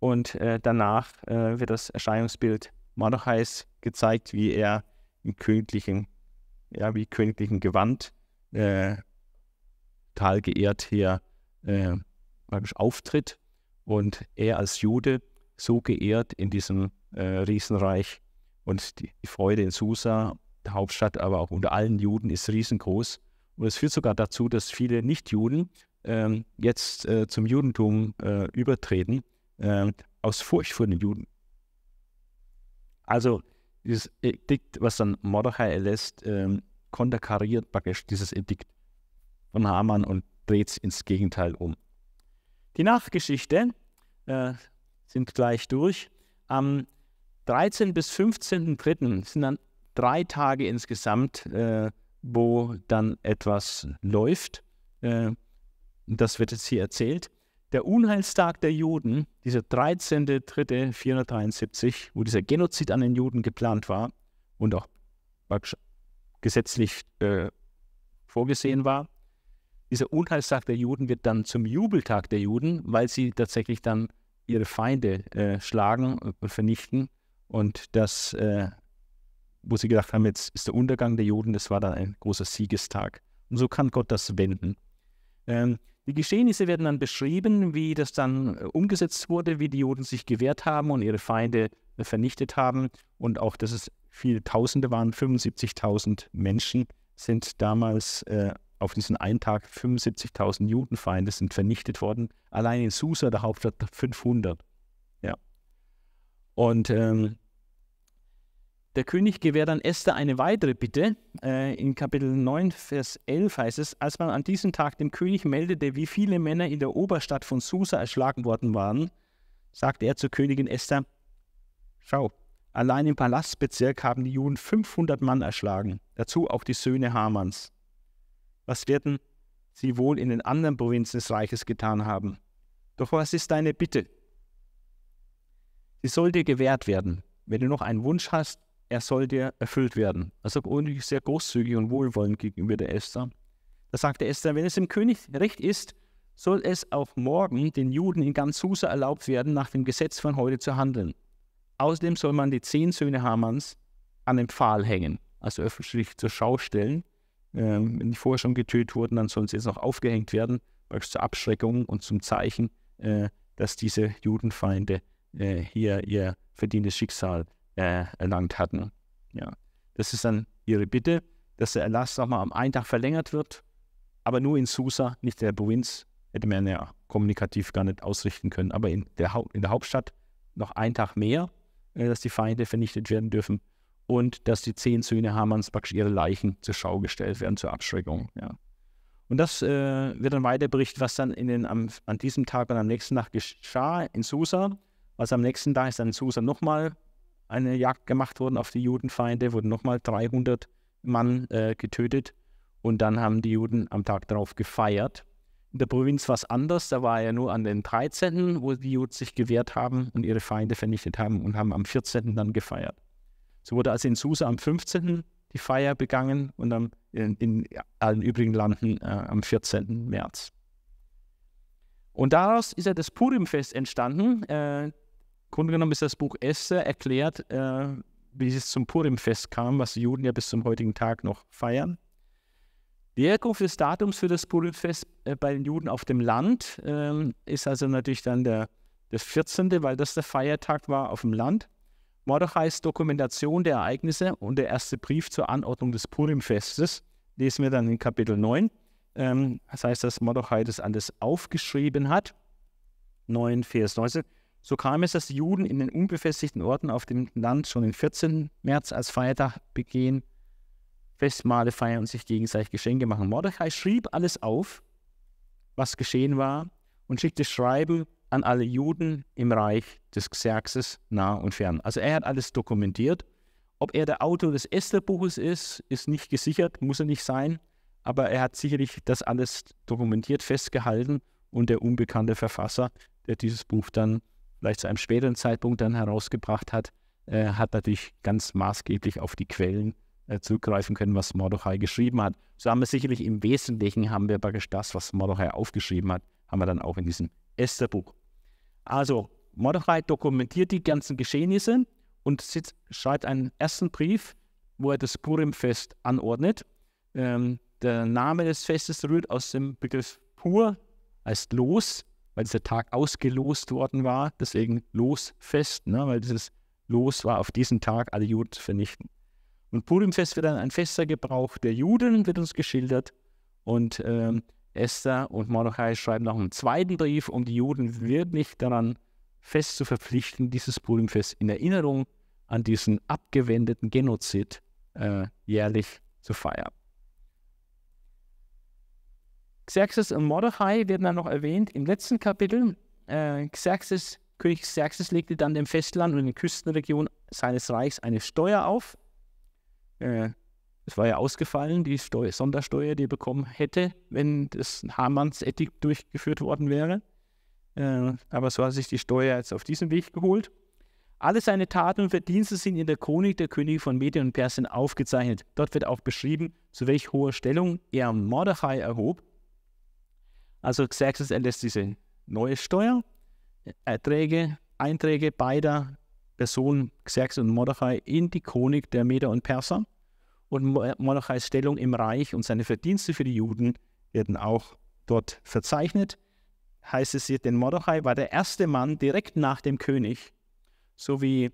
und äh, danach äh, wird das Erscheinungsbild Mordechais gezeigt, wie er im königlichen, ja, wie königlichen Gewand äh, total geehrt hier äh, praktisch auftritt und er als Jude so geehrt in diesem äh, Riesenreich und die, die Freude in Susa Hauptstadt, aber auch unter allen Juden ist riesengroß. Und es führt sogar dazu, dass viele Nichtjuden ähm, jetzt äh, zum Judentum äh, übertreten, äh, aus Furcht vor den Juden. Also dieses Edikt, was dann Mordechai erlässt, ähm, konterkariert praktisch dieses Edikt von Haman und dreht es ins Gegenteil um. Die Nachgeschichte äh, sind gleich durch. Am 13. bis 15.3. sind dann drei Tage insgesamt, äh, wo dann etwas läuft. Äh, das wird jetzt hier erzählt. Der Unheilstag der Juden, dieser 13.3.473, wo dieser Genozid an den Juden geplant war und auch gesetzlich äh, vorgesehen war, dieser Unheilstag der Juden wird dann zum Jubeltag der Juden, weil sie tatsächlich dann ihre Feinde äh, schlagen und äh, vernichten. Und das äh, wo sie gedacht haben, jetzt ist der Untergang der Juden, das war dann ein großer Siegestag. Und so kann Gott das wenden. Ähm, die Geschehnisse werden dann beschrieben, wie das dann äh, umgesetzt wurde, wie die Juden sich gewehrt haben und ihre Feinde äh, vernichtet haben. Und auch, dass es viele Tausende waren, 75.000 Menschen sind damals äh, auf diesen einen Tag 75.000 Judenfeinde sind vernichtet worden. Allein in Susa, der Hauptstadt, 500. Ja. Und ähm, der König gewährt dann Esther eine weitere Bitte. Äh, in Kapitel 9, Vers 11 heißt es, als man an diesem Tag dem König meldete, wie viele Männer in der Oberstadt von Susa erschlagen worden waren, sagte er zur Königin Esther, schau, allein im Palastbezirk haben die Juden 500 Mann erschlagen, dazu auch die Söhne Hamans. Was werden sie wohl in den anderen Provinzen des Reiches getan haben? Doch was ist deine Bitte? Sie soll dir gewährt werden. Wenn du noch einen Wunsch hast, er soll dir erfüllt werden. Also sehr großzügig und wohlwollend gegenüber der Esther. Da sagte Esther, wenn es im König recht ist, soll es auch morgen den Juden in ganz Susa erlaubt werden, nach dem Gesetz von heute zu handeln. Außerdem soll man die zehn Söhne Hamans an den Pfahl hängen, also öffentlich zur Schau stellen. Ähm, wenn die vorher schon getötet wurden, dann sollen sie jetzt noch aufgehängt werden, zur Abschreckung und zum Zeichen, äh, dass diese Judenfeinde äh, hier ihr verdientes Schicksal äh, erlangt hatten. Ja. Das ist dann ihre Bitte, dass der Erlass nochmal am einen Tag verlängert wird, aber nur in Susa, nicht in der Provinz. Hätte man ja kommunikativ gar nicht ausrichten können, aber in der, ha in der Hauptstadt noch einen Tag mehr, äh, dass die Feinde vernichtet werden dürfen und dass die zehn Söhne Hamanns praktisch ihre Leichen zur Schau gestellt werden zur Abschreckung. Ja. Und das äh, wird dann weiter berichtet, was dann in den, am, an diesem Tag und am nächsten Tag geschah in Susa. Was am nächsten Tag ist dann in Susa nochmal eine Jagd gemacht worden auf die Judenfeinde, wurden nochmal 300 Mann äh, getötet und dann haben die Juden am Tag darauf gefeiert. In der Provinz war es anders, da war ja nur an den 13., wo die Juden sich gewehrt haben und ihre Feinde vernichtet haben und haben am 14. dann gefeiert. So wurde also in Susa am 15. die Feier begangen und dann in, in allen übrigen Landen äh, am 14. März. Und daraus ist ja das Purimfest entstanden. Äh, Grunde genommen ist das Buch Esther erklärt, äh, wie es zum Purimfest kam, was die Juden ja bis zum heutigen Tag noch feiern. Die Herkunft des Datums für das Purimfest äh, bei den Juden auf dem Land äh, ist also natürlich dann der, der 14., weil das der Feiertag war auf dem Land. Mordechais Dokumentation der Ereignisse und der erste Brief zur Anordnung des Purimfestes lesen wir dann in Kapitel 9. Ähm, das heißt, dass Mordechai das alles aufgeschrieben hat. 9, Vers 19. So kam es, dass die Juden in den unbefestigten Orten auf dem Land schon den 14. März als Feiertag begehen, Festmale feiern und sich gegenseitig Geschenke machen. Mordechai schrieb alles auf, was geschehen war, und schickte Schreiben an alle Juden im Reich des Xerxes nah und fern. Also er hat alles dokumentiert. Ob er der Autor des esther ist, ist nicht gesichert, muss er nicht sein, aber er hat sicherlich das alles dokumentiert, festgehalten und der unbekannte Verfasser, der dieses Buch dann vielleicht zu einem späteren Zeitpunkt dann herausgebracht hat, äh, hat natürlich ganz maßgeblich auf die Quellen äh, zugreifen können, was Mordechai geschrieben hat. So haben wir sicherlich im Wesentlichen haben wir praktisch das, was Mordechai aufgeschrieben hat, haben wir dann auch in diesem Esther-Buch. Also Mordechai dokumentiert die ganzen Geschehnisse und sitzt, schreibt einen ersten Brief, wo er das Purim-Fest anordnet. Ähm, der Name des Festes rührt aus dem Begriff Pur, heißt Los, weil dieser Tag ausgelost worden war, deswegen Losfest, ne? weil dieses Los war auf diesen Tag alle Juden zu vernichten. Und Purimfest wird dann ein fester Gebrauch der Juden, wird uns geschildert. Und ähm, Esther und Mordechai schreiben noch einen zweiten Brief, um die Juden wirklich daran fest zu verpflichten, dieses Purimfest in Erinnerung an diesen abgewendeten Genozid äh, jährlich zu feiern. Xerxes und Mordechai werden dann noch erwähnt im letzten Kapitel. Äh, Xerxes, König Xerxes legte dann dem Festland und den Küstenregionen seines Reichs eine Steuer auf. Äh, war ja ausgefallen, die Steu Sondersteuer, die er bekommen hätte, wenn das Hamanns Edikt durchgeführt worden wäre. Äh, aber so hat sich die Steuer jetzt auf diesem Weg geholt. Alle seine Taten und Verdienste sind in der Chronik der Könige von Medien und Persien aufgezeichnet. Dort wird auch beschrieben, zu welch hoher Stellung er Mordechai erhob also Xerxes erlässt diese neue Steuer, Erträge, Einträge beider Personen Xerxes und Mordechai in die Chronik der Meder und Perser. Und äh, Mordechais Stellung im Reich und seine Verdienste für die Juden werden auch dort verzeichnet. Heißt es hier, denn Mordechai war der erste Mann direkt nach dem König, so wie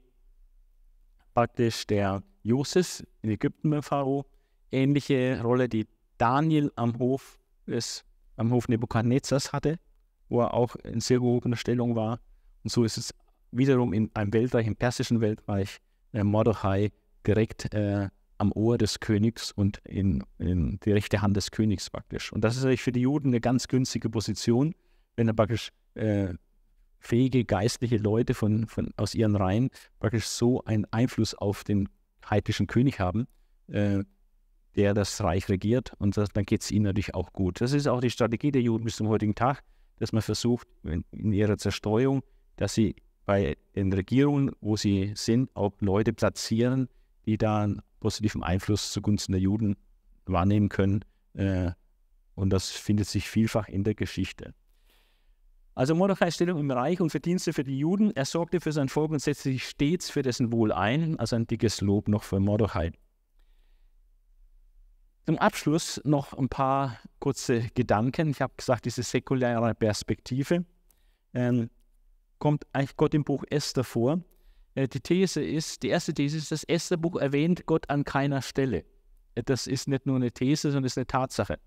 praktisch der Josef in Ägypten beim Pharao, ähnliche Rolle, die Daniel am Hof des am Hof Nebukadnezars hatte, wo er auch in sehr gehobener Stellung war. Und so ist es wiederum in einem Weltreich, im persischen Weltreich, äh, Mordechai direkt äh, am Ohr des Königs und in, in, die rechte Hand des Königs praktisch. Und das ist natürlich für die Juden eine ganz günstige Position, wenn er praktisch äh, fähige geistliche Leute von, von, aus ihren Reihen praktisch so einen Einfluss auf den heidnischen König haben. Äh, der das Reich regiert und das, dann geht es ihnen natürlich auch gut. Das ist auch die Strategie der Juden bis zum heutigen Tag, dass man versucht, in ihrer Zerstreuung, dass sie bei den Regierungen, wo sie sind, auch Leute platzieren, die da einen positiven Einfluss zugunsten der Juden wahrnehmen können. Äh, und das findet sich vielfach in der Geschichte. Also Mordechais Stellung im Reich und Verdienste für die Juden. Er sorgte für sein Volk und setzte sich stets für dessen Wohl ein. Also ein dickes Lob noch für Mordechai. Zum Abschluss noch ein paar kurze Gedanken. Ich habe gesagt, diese säkuläre Perspektive ähm, kommt eigentlich Gott im Buch Esther vor. Äh, die These ist, die erste These ist, das Esther-Buch erwähnt Gott an keiner Stelle. Äh, das ist nicht nur eine These, sondern ist eine Tatsache.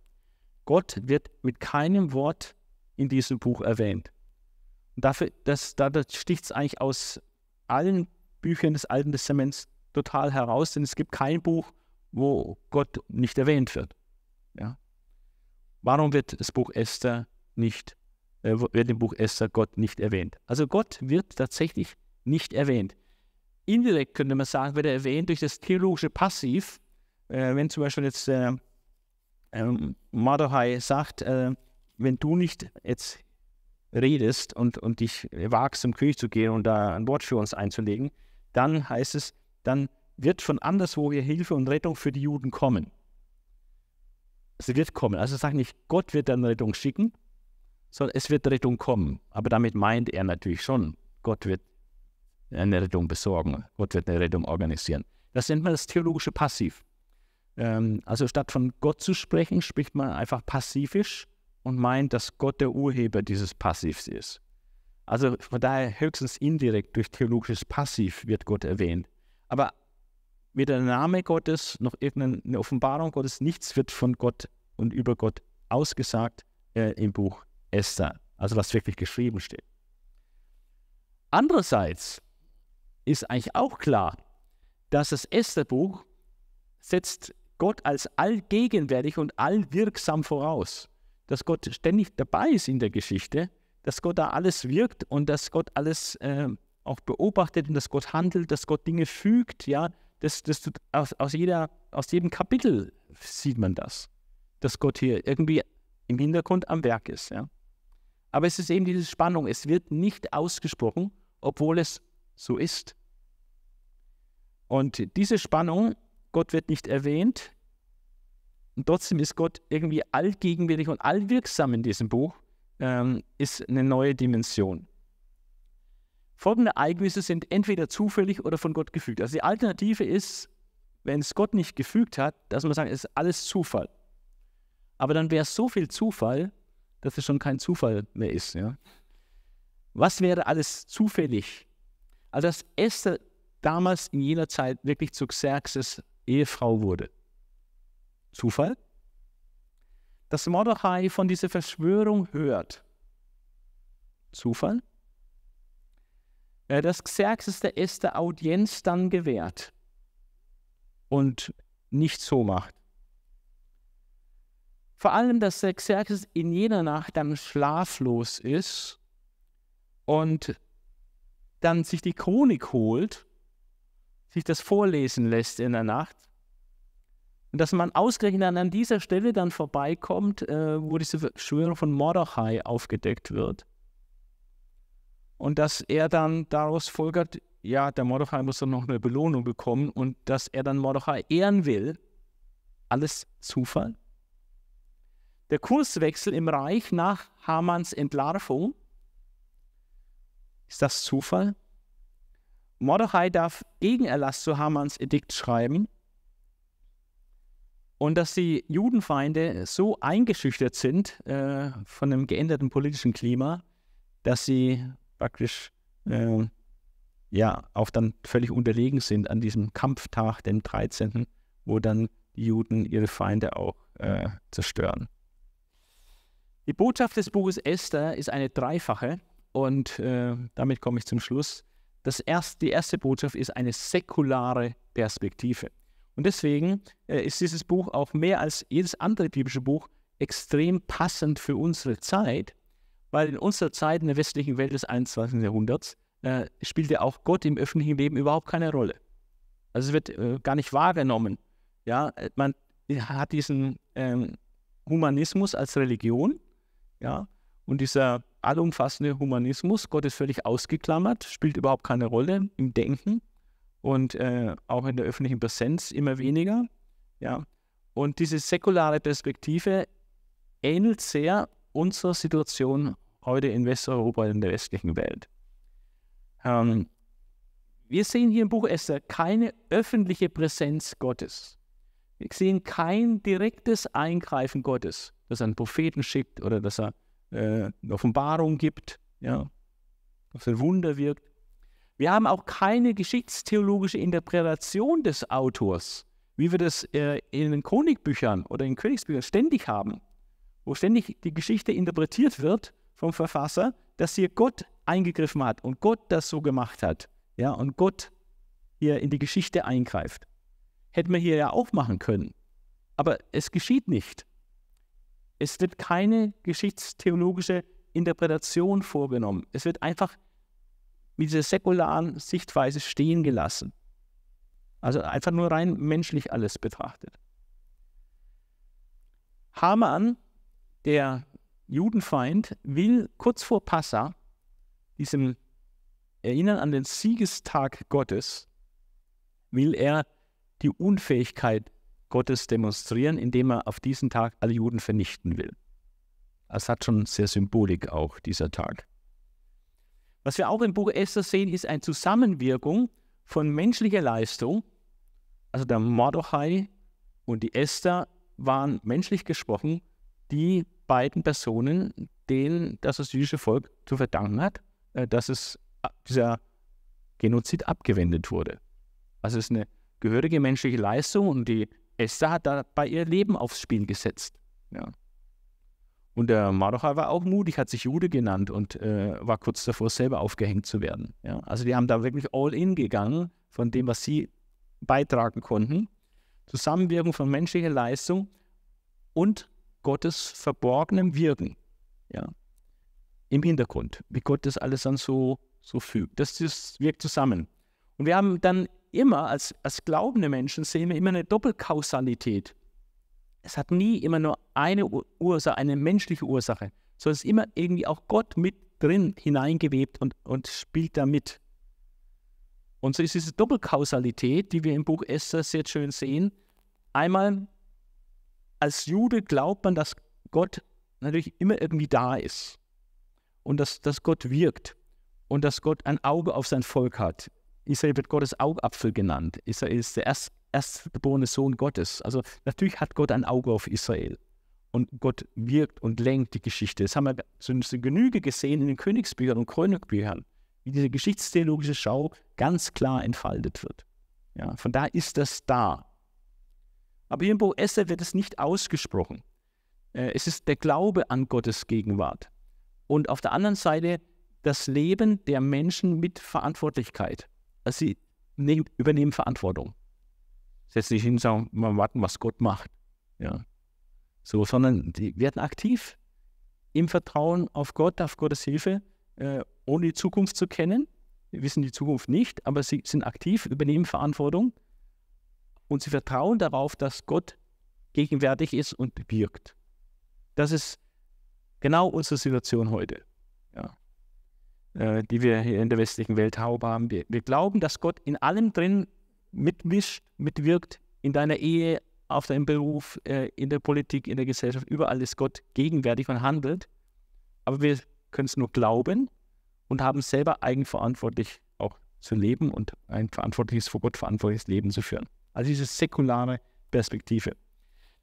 Gott wird mit keinem Wort in diesem Buch erwähnt. Und dafür, das, da sticht es eigentlich aus allen Büchern des Alten Testaments total heraus, denn es gibt kein Buch, wo Gott nicht erwähnt wird. Ja? Warum wird das Buch Esther nicht, äh, wird im Buch Esther Gott nicht erwähnt? Also Gott wird tatsächlich nicht erwähnt. Indirekt könnte man sagen, wird er erwähnt durch das theologische Passiv, äh, wenn zum Beispiel jetzt äh, ähm, Mordechai sagt, äh, wenn du nicht jetzt redest und, und dich wagst, zum König zu gehen und da ein Wort für uns einzulegen, dann heißt es, dann wird von anderswoher Hilfe und Rettung für die Juden kommen. Sie wird kommen. Also sag nicht, Gott wird dann Rettung schicken, sondern es wird Rettung kommen. Aber damit meint er natürlich schon, Gott wird eine Rettung besorgen, Gott wird eine Rettung organisieren. Das nennt man das theologische Passiv. Ähm, also statt von Gott zu sprechen, spricht man einfach passivisch und meint, dass Gott der Urheber dieses Passivs ist. Also von daher höchstens indirekt durch theologisches Passiv wird Gott erwähnt. Aber weder der Name Gottes noch irgendeine Offenbarung Gottes, nichts wird von Gott und über Gott ausgesagt äh, im Buch Esther, also was wirklich geschrieben steht. Andererseits ist eigentlich auch klar, dass das Esther-Buch setzt Gott als allgegenwärtig und allwirksam voraus, dass Gott ständig dabei ist in der Geschichte, dass Gott da alles wirkt und dass Gott alles äh, auch beobachtet und dass Gott handelt, dass Gott Dinge fügt, ja, das, das tut, aus, aus, jeder, aus jedem Kapitel sieht man das, dass Gott hier irgendwie im Hintergrund am Werk ist. Ja? Aber es ist eben diese Spannung, es wird nicht ausgesprochen, obwohl es so ist. Und diese Spannung, Gott wird nicht erwähnt, und trotzdem ist Gott irgendwie allgegenwärtig und allwirksam in diesem Buch, ähm, ist eine neue Dimension folgende Ereignisse sind entweder zufällig oder von Gott gefügt. Also die Alternative ist, wenn es Gott nicht gefügt hat, dass man sagt, es ist alles Zufall. Aber dann wäre es so viel Zufall, dass es schon kein Zufall mehr ist. Ja? Was wäre alles zufällig? Also dass Esther damals in jener Zeit wirklich zu Xerxes Ehefrau wurde. Zufall? Dass Mordechai von dieser Verschwörung hört. Zufall? Äh, dass Xerxes der erste Audienz dann gewährt und nicht so macht. Vor allem, dass der Xerxes in jener Nacht dann schlaflos ist und dann sich die Chronik holt, sich das vorlesen lässt in der Nacht. Und dass man ausgerechnet an dieser Stelle dann vorbeikommt, äh, wo diese Verschwörung von Mordechai aufgedeckt wird und dass er dann daraus folgert, ja, der Mordechai muss doch noch eine Belohnung bekommen und dass er dann Mordechai ehren will. Alles Zufall. Der Kurswechsel im Reich nach Hamanns Entlarvung. Ist das Zufall? Mordechai darf Gegenerlass zu Hamanns Edikt schreiben und dass die Judenfeinde so eingeschüchtert sind äh, von dem geänderten politischen Klima, dass sie praktisch äh, ja auch dann völlig unterlegen sind an diesem Kampftag, dem 13., wo dann die Juden ihre Feinde auch äh, zerstören. Die Botschaft des Buches Esther ist eine dreifache und äh, damit komme ich zum Schluss. Das erst, die erste Botschaft ist eine säkulare Perspektive. Und deswegen äh, ist dieses Buch auch mehr als jedes andere biblische Buch extrem passend für unsere Zeit, weil in unserer Zeit, in der westlichen Welt des 21. Jahrhunderts, äh, spielt auch Gott im öffentlichen Leben überhaupt keine Rolle. Also es wird äh, gar nicht wahrgenommen. Ja, äh, man hat diesen ähm, Humanismus als Religion, ja, und dieser allumfassende Humanismus, Gott ist völlig ausgeklammert, spielt überhaupt keine Rolle im Denken und äh, auch in der öffentlichen Präsenz immer weniger, ja. Und diese säkulare Perspektive ähnelt sehr unserer Situation heute in Westeuropa und der westlichen Welt. Ähm, wir sehen hier im Buch Esther keine öffentliche Präsenz Gottes. Wir sehen kein direktes Eingreifen Gottes, dass er einen Propheten schickt oder dass er äh, eine Offenbarung gibt, ja, dass er Wunder wirkt. Wir haben auch keine geschichtstheologische Interpretation des Autors, wie wir das äh, in den Chronikbüchern oder in Königsbüchern ständig haben, wo ständig die Geschichte interpretiert wird vom Verfasser, dass hier Gott eingegriffen hat und Gott das so gemacht hat. Ja, und Gott hier in die Geschichte eingreift. Hätten wir hier ja auch machen können. Aber es geschieht nicht. Es wird keine geschichtstheologische Interpretation vorgenommen. Es wird einfach mit dieser säkularen Sichtweise stehen gelassen. Also einfach nur rein menschlich alles betrachtet. Hamann, der Judenfeind will kurz vor Passa, diesem Erinnern an den Siegestag Gottes, will er die Unfähigkeit Gottes demonstrieren, indem er auf diesen Tag alle Juden vernichten will. Das hat schon sehr Symbolik auch, dieser Tag. Was wir auch im Buch Esther sehen, ist eine Zusammenwirkung von menschlicher Leistung. Also der Mordechai und die Esther waren menschlich gesprochen die beiden Personen, denen das, jüdische Volk zu verdanken hat, äh, dass es äh, dieser Genozid abgewendet wurde. Also es ist eine gehörige menschliche Leistung und die Esther hat dabei ihr Leben aufs Spiel gesetzt. Ja. Und der Mardochai war auch mutig, hat sich Jude genannt und äh, war kurz davor, selber aufgehängt zu werden. Ja. Also die haben da wirklich all in gegangen von dem, was sie beitragen konnten. Zusammenwirkung von menschlicher Leistung und Gottes verborgenem Wirken, ja, im Hintergrund, wie Gott das alles dann so, so fügt. Das, das wirkt zusammen. Und wir haben dann immer, als, als glaubende Menschen, sehen wir immer eine Doppelkausalität. Es hat nie immer nur eine Ursache, eine menschliche Ursache, sondern es ist immer irgendwie auch Gott mit drin hineingewebt und, und spielt da mit. Und so ist diese Doppelkausalität, die wir im Buch Esther sehr schön sehen. Einmal als Jude glaubt man, dass Gott natürlich immer irgendwie da ist und dass, dass Gott wirkt und dass Gott ein Auge auf sein Volk hat. Israel wird Gottes Augapfel genannt. Israel ist der erst, erstgeborene Sohn Gottes. Also natürlich hat Gott ein Auge auf Israel. Und Gott wirkt und lenkt die Geschichte. Das haben wir zu Genüge gesehen in den Königsbüchern und Chronikbüchern, wie diese geschichtstheologische Schau ganz klar entfaltet wird. Ja, von da ist das da. Aber hier in Buch Esser wird es nicht ausgesprochen. Äh, es ist der Glaube an Gottes Gegenwart. Und auf der anderen Seite das Leben der Menschen mit Verantwortlichkeit. Also sie nehmen, übernehmen Verantwortung. Setzen sich hin und sagen, mal warten, was Gott macht. Ja. So, sondern sie werden aktiv im Vertrauen auf Gott, auf Gottes Hilfe, äh, ohne die Zukunft zu kennen. Wir wissen die Zukunft nicht, aber sie sind aktiv, übernehmen Verantwortung und sie vertrauen darauf, dass Gott gegenwärtig ist und wirkt. Das ist genau unsere Situation heute, ja. äh, die wir hier in der westlichen Welt haben. Wir, wir glauben, dass Gott in allem drin mitmischt, mitwirkt, in deiner Ehe, auf deinem Beruf, äh, in der Politik, in der Gesellschaft, überall ist Gott gegenwärtig und handelt. Aber wir können es nur glauben und haben selber eigenverantwortlich auch zu leben und ein verantwortliches, vor Gott verantwortliches Leben zu führen. Also diese säkulare Perspektive.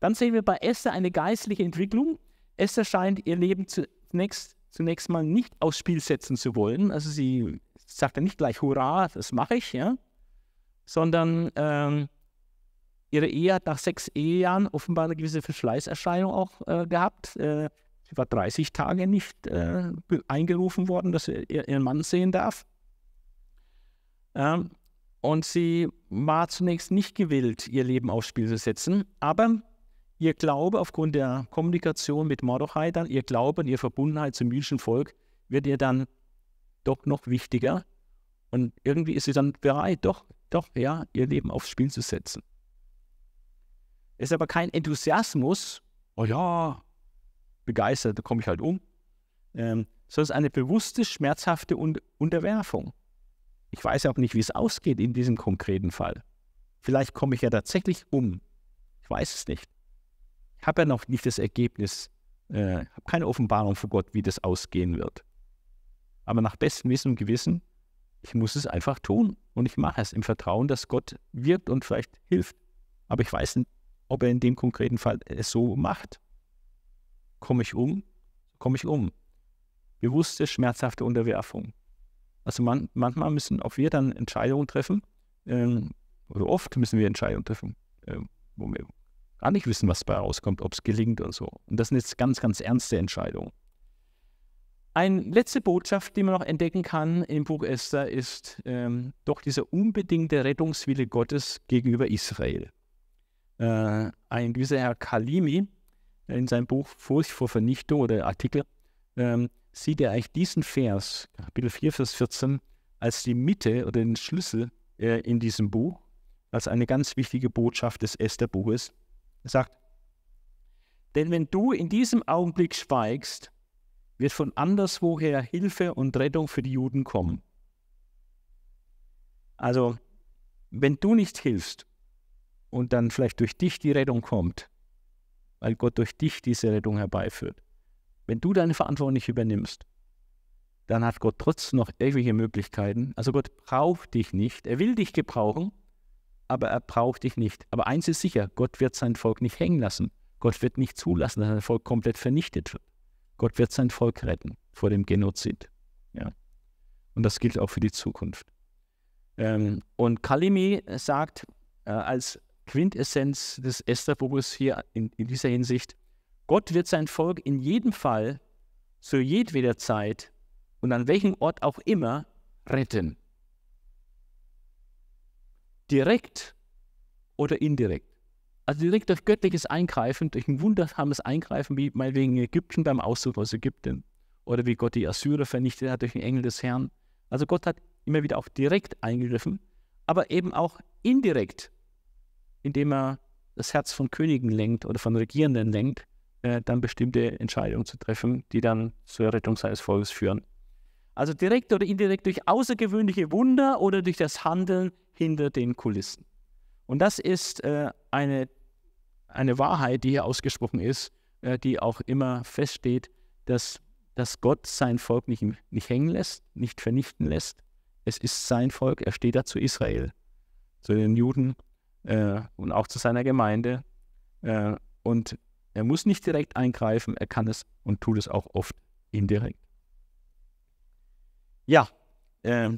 Dann sehen wir bei Esther eine geistliche Entwicklung. Esther scheint ihr Leben zunächst, zunächst mal nicht aufs Spiel setzen zu wollen. Also sie sagt ja nicht gleich, hurra, das mache ich, ja? sondern ähm, ihre Ehe hat nach sechs Ehejahren offenbar eine gewisse Verschleißerscheinung auch äh, gehabt. Äh, sie war 30 Tage nicht äh, eingerufen worden, dass sie ihren Mann sehen darf. Ähm, und sie war zunächst nicht gewillt, ihr Leben aufs Spiel zu setzen, aber ihr Glaube aufgrund der Kommunikation mit Mordechai, dann ihr Glaube und ihre Verbundenheit zum jüdischen Volk wird ihr dann doch noch wichtiger. Und irgendwie ist sie dann bereit, doch, doch, ja, ihr Leben aufs Spiel zu setzen. Es ist aber kein Enthusiasmus, oh ja, begeistert, da komme ich halt um, ähm, sondern eine bewusste, schmerzhafte Unterwerfung. Ich weiß ja auch nicht, wie es ausgeht in diesem konkreten Fall. Vielleicht komme ich ja tatsächlich um. Ich weiß es nicht. Ich habe ja noch nicht das Ergebnis, äh, habe keine Offenbarung vor Gott, wie das ausgehen wird. Aber nach bestem Wissen und Gewissen, ich muss es einfach tun und ich mache es im Vertrauen, dass Gott wirkt und vielleicht hilft. Aber ich weiß nicht, ob er in dem konkreten Fall es so macht. Komme ich um? Komme ich um? Bewusste, schmerzhafte Unterwerfung. Also man, manchmal müssen auch wir dann Entscheidungen treffen, ähm, oder oft müssen wir Entscheidungen treffen, ähm, wo wir gar nicht wissen, was dabei rauskommt, ob es gelingt und so. Und das sind jetzt ganz, ganz ernste Entscheidungen. Eine letzte Botschaft, die man noch entdecken kann im Buch Esther, ist ähm, doch dieser unbedingte Rettungswille Gottes gegenüber Israel. Äh, ein gewisser Herr Kalimi in seinem Buch Furcht vor Vernichtung oder Artikel ähm, sieht er eigentlich diesen Vers, Kapitel 4, Vers 14, als die Mitte oder den Schlüssel äh, in diesem Buch, als eine ganz wichtige Botschaft des Esther-Buches. Er sagt, denn wenn du in diesem Augenblick schweigst, wird von anderswoher Hilfe und Rettung für die Juden kommen. Also, wenn du nicht hilfst und dann vielleicht durch dich die Rettung kommt, weil Gott durch dich diese Rettung herbeiführt, wenn du deine Verantwortung nicht übernimmst, dann hat Gott trotzdem noch irgendwelche Möglichkeiten. Also Gott braucht dich nicht. Er will dich gebrauchen, aber er braucht dich nicht. Aber eins ist sicher, Gott wird sein Volk nicht hängen lassen. Gott wird nicht zulassen, dass sein Volk komplett vernichtet wird. Gott wird sein Volk retten vor dem Genozid. Ja. Und das gilt auch für die Zukunft. Ähm, und Kalimi sagt äh, als Quintessenz des esther Estherbuches hier in, in dieser Hinsicht, Gott wird sein Volk in jedem Fall, zu jedweder Zeit und an welchem Ort auch immer retten. Direkt oder indirekt. Also direkt durch göttliches Eingreifen, durch ein wundersames Eingreifen, wie meinetwegen in Ägypten beim Auszug aus Ägypten. Oder wie Gott die Assyrer vernichtet hat durch den Engel des Herrn. Also Gott hat immer wieder auch direkt eingegriffen, aber eben auch indirekt, indem er das Herz von Königen lenkt oder von Regierenden lenkt äh, dann bestimmte Entscheidungen zu treffen, die dann zur Rettung seines Volkes führen. Also direkt oder indirekt durch außergewöhnliche Wunder oder durch das Handeln hinter den Kulissen. Und das ist äh, eine, eine Wahrheit, die hier ausgesprochen ist, äh, die auch immer feststeht, dass, dass Gott sein Volk nicht, nicht hängen lässt, nicht vernichten lässt. Es ist sein Volk, er steht da zu Israel, zu den Juden äh, und auch zu seiner Gemeinde. Äh, und er muss nicht direkt eingreifen, er kann es und tut es auch oft indirekt. Ja, äh,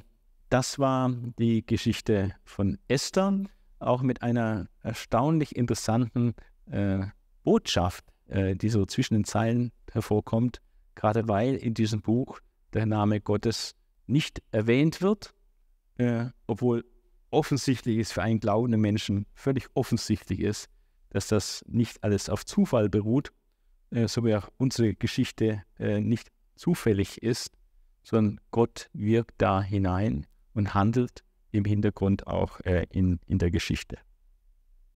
das war die Geschichte von Esther, auch mit einer erstaunlich interessanten äh, Botschaft, äh, die so zwischen den Zeilen hervorkommt, gerade weil in diesem Buch der Name Gottes nicht erwähnt wird, äh, obwohl offensichtlich ist für einen glaubenden Menschen, völlig offensichtlich ist, dass das nicht alles auf Zufall beruht, äh, so wie auch unsere Geschichte äh, nicht zufällig ist, sondern Gott wirkt da hinein und handelt im Hintergrund auch äh, in, in der Geschichte.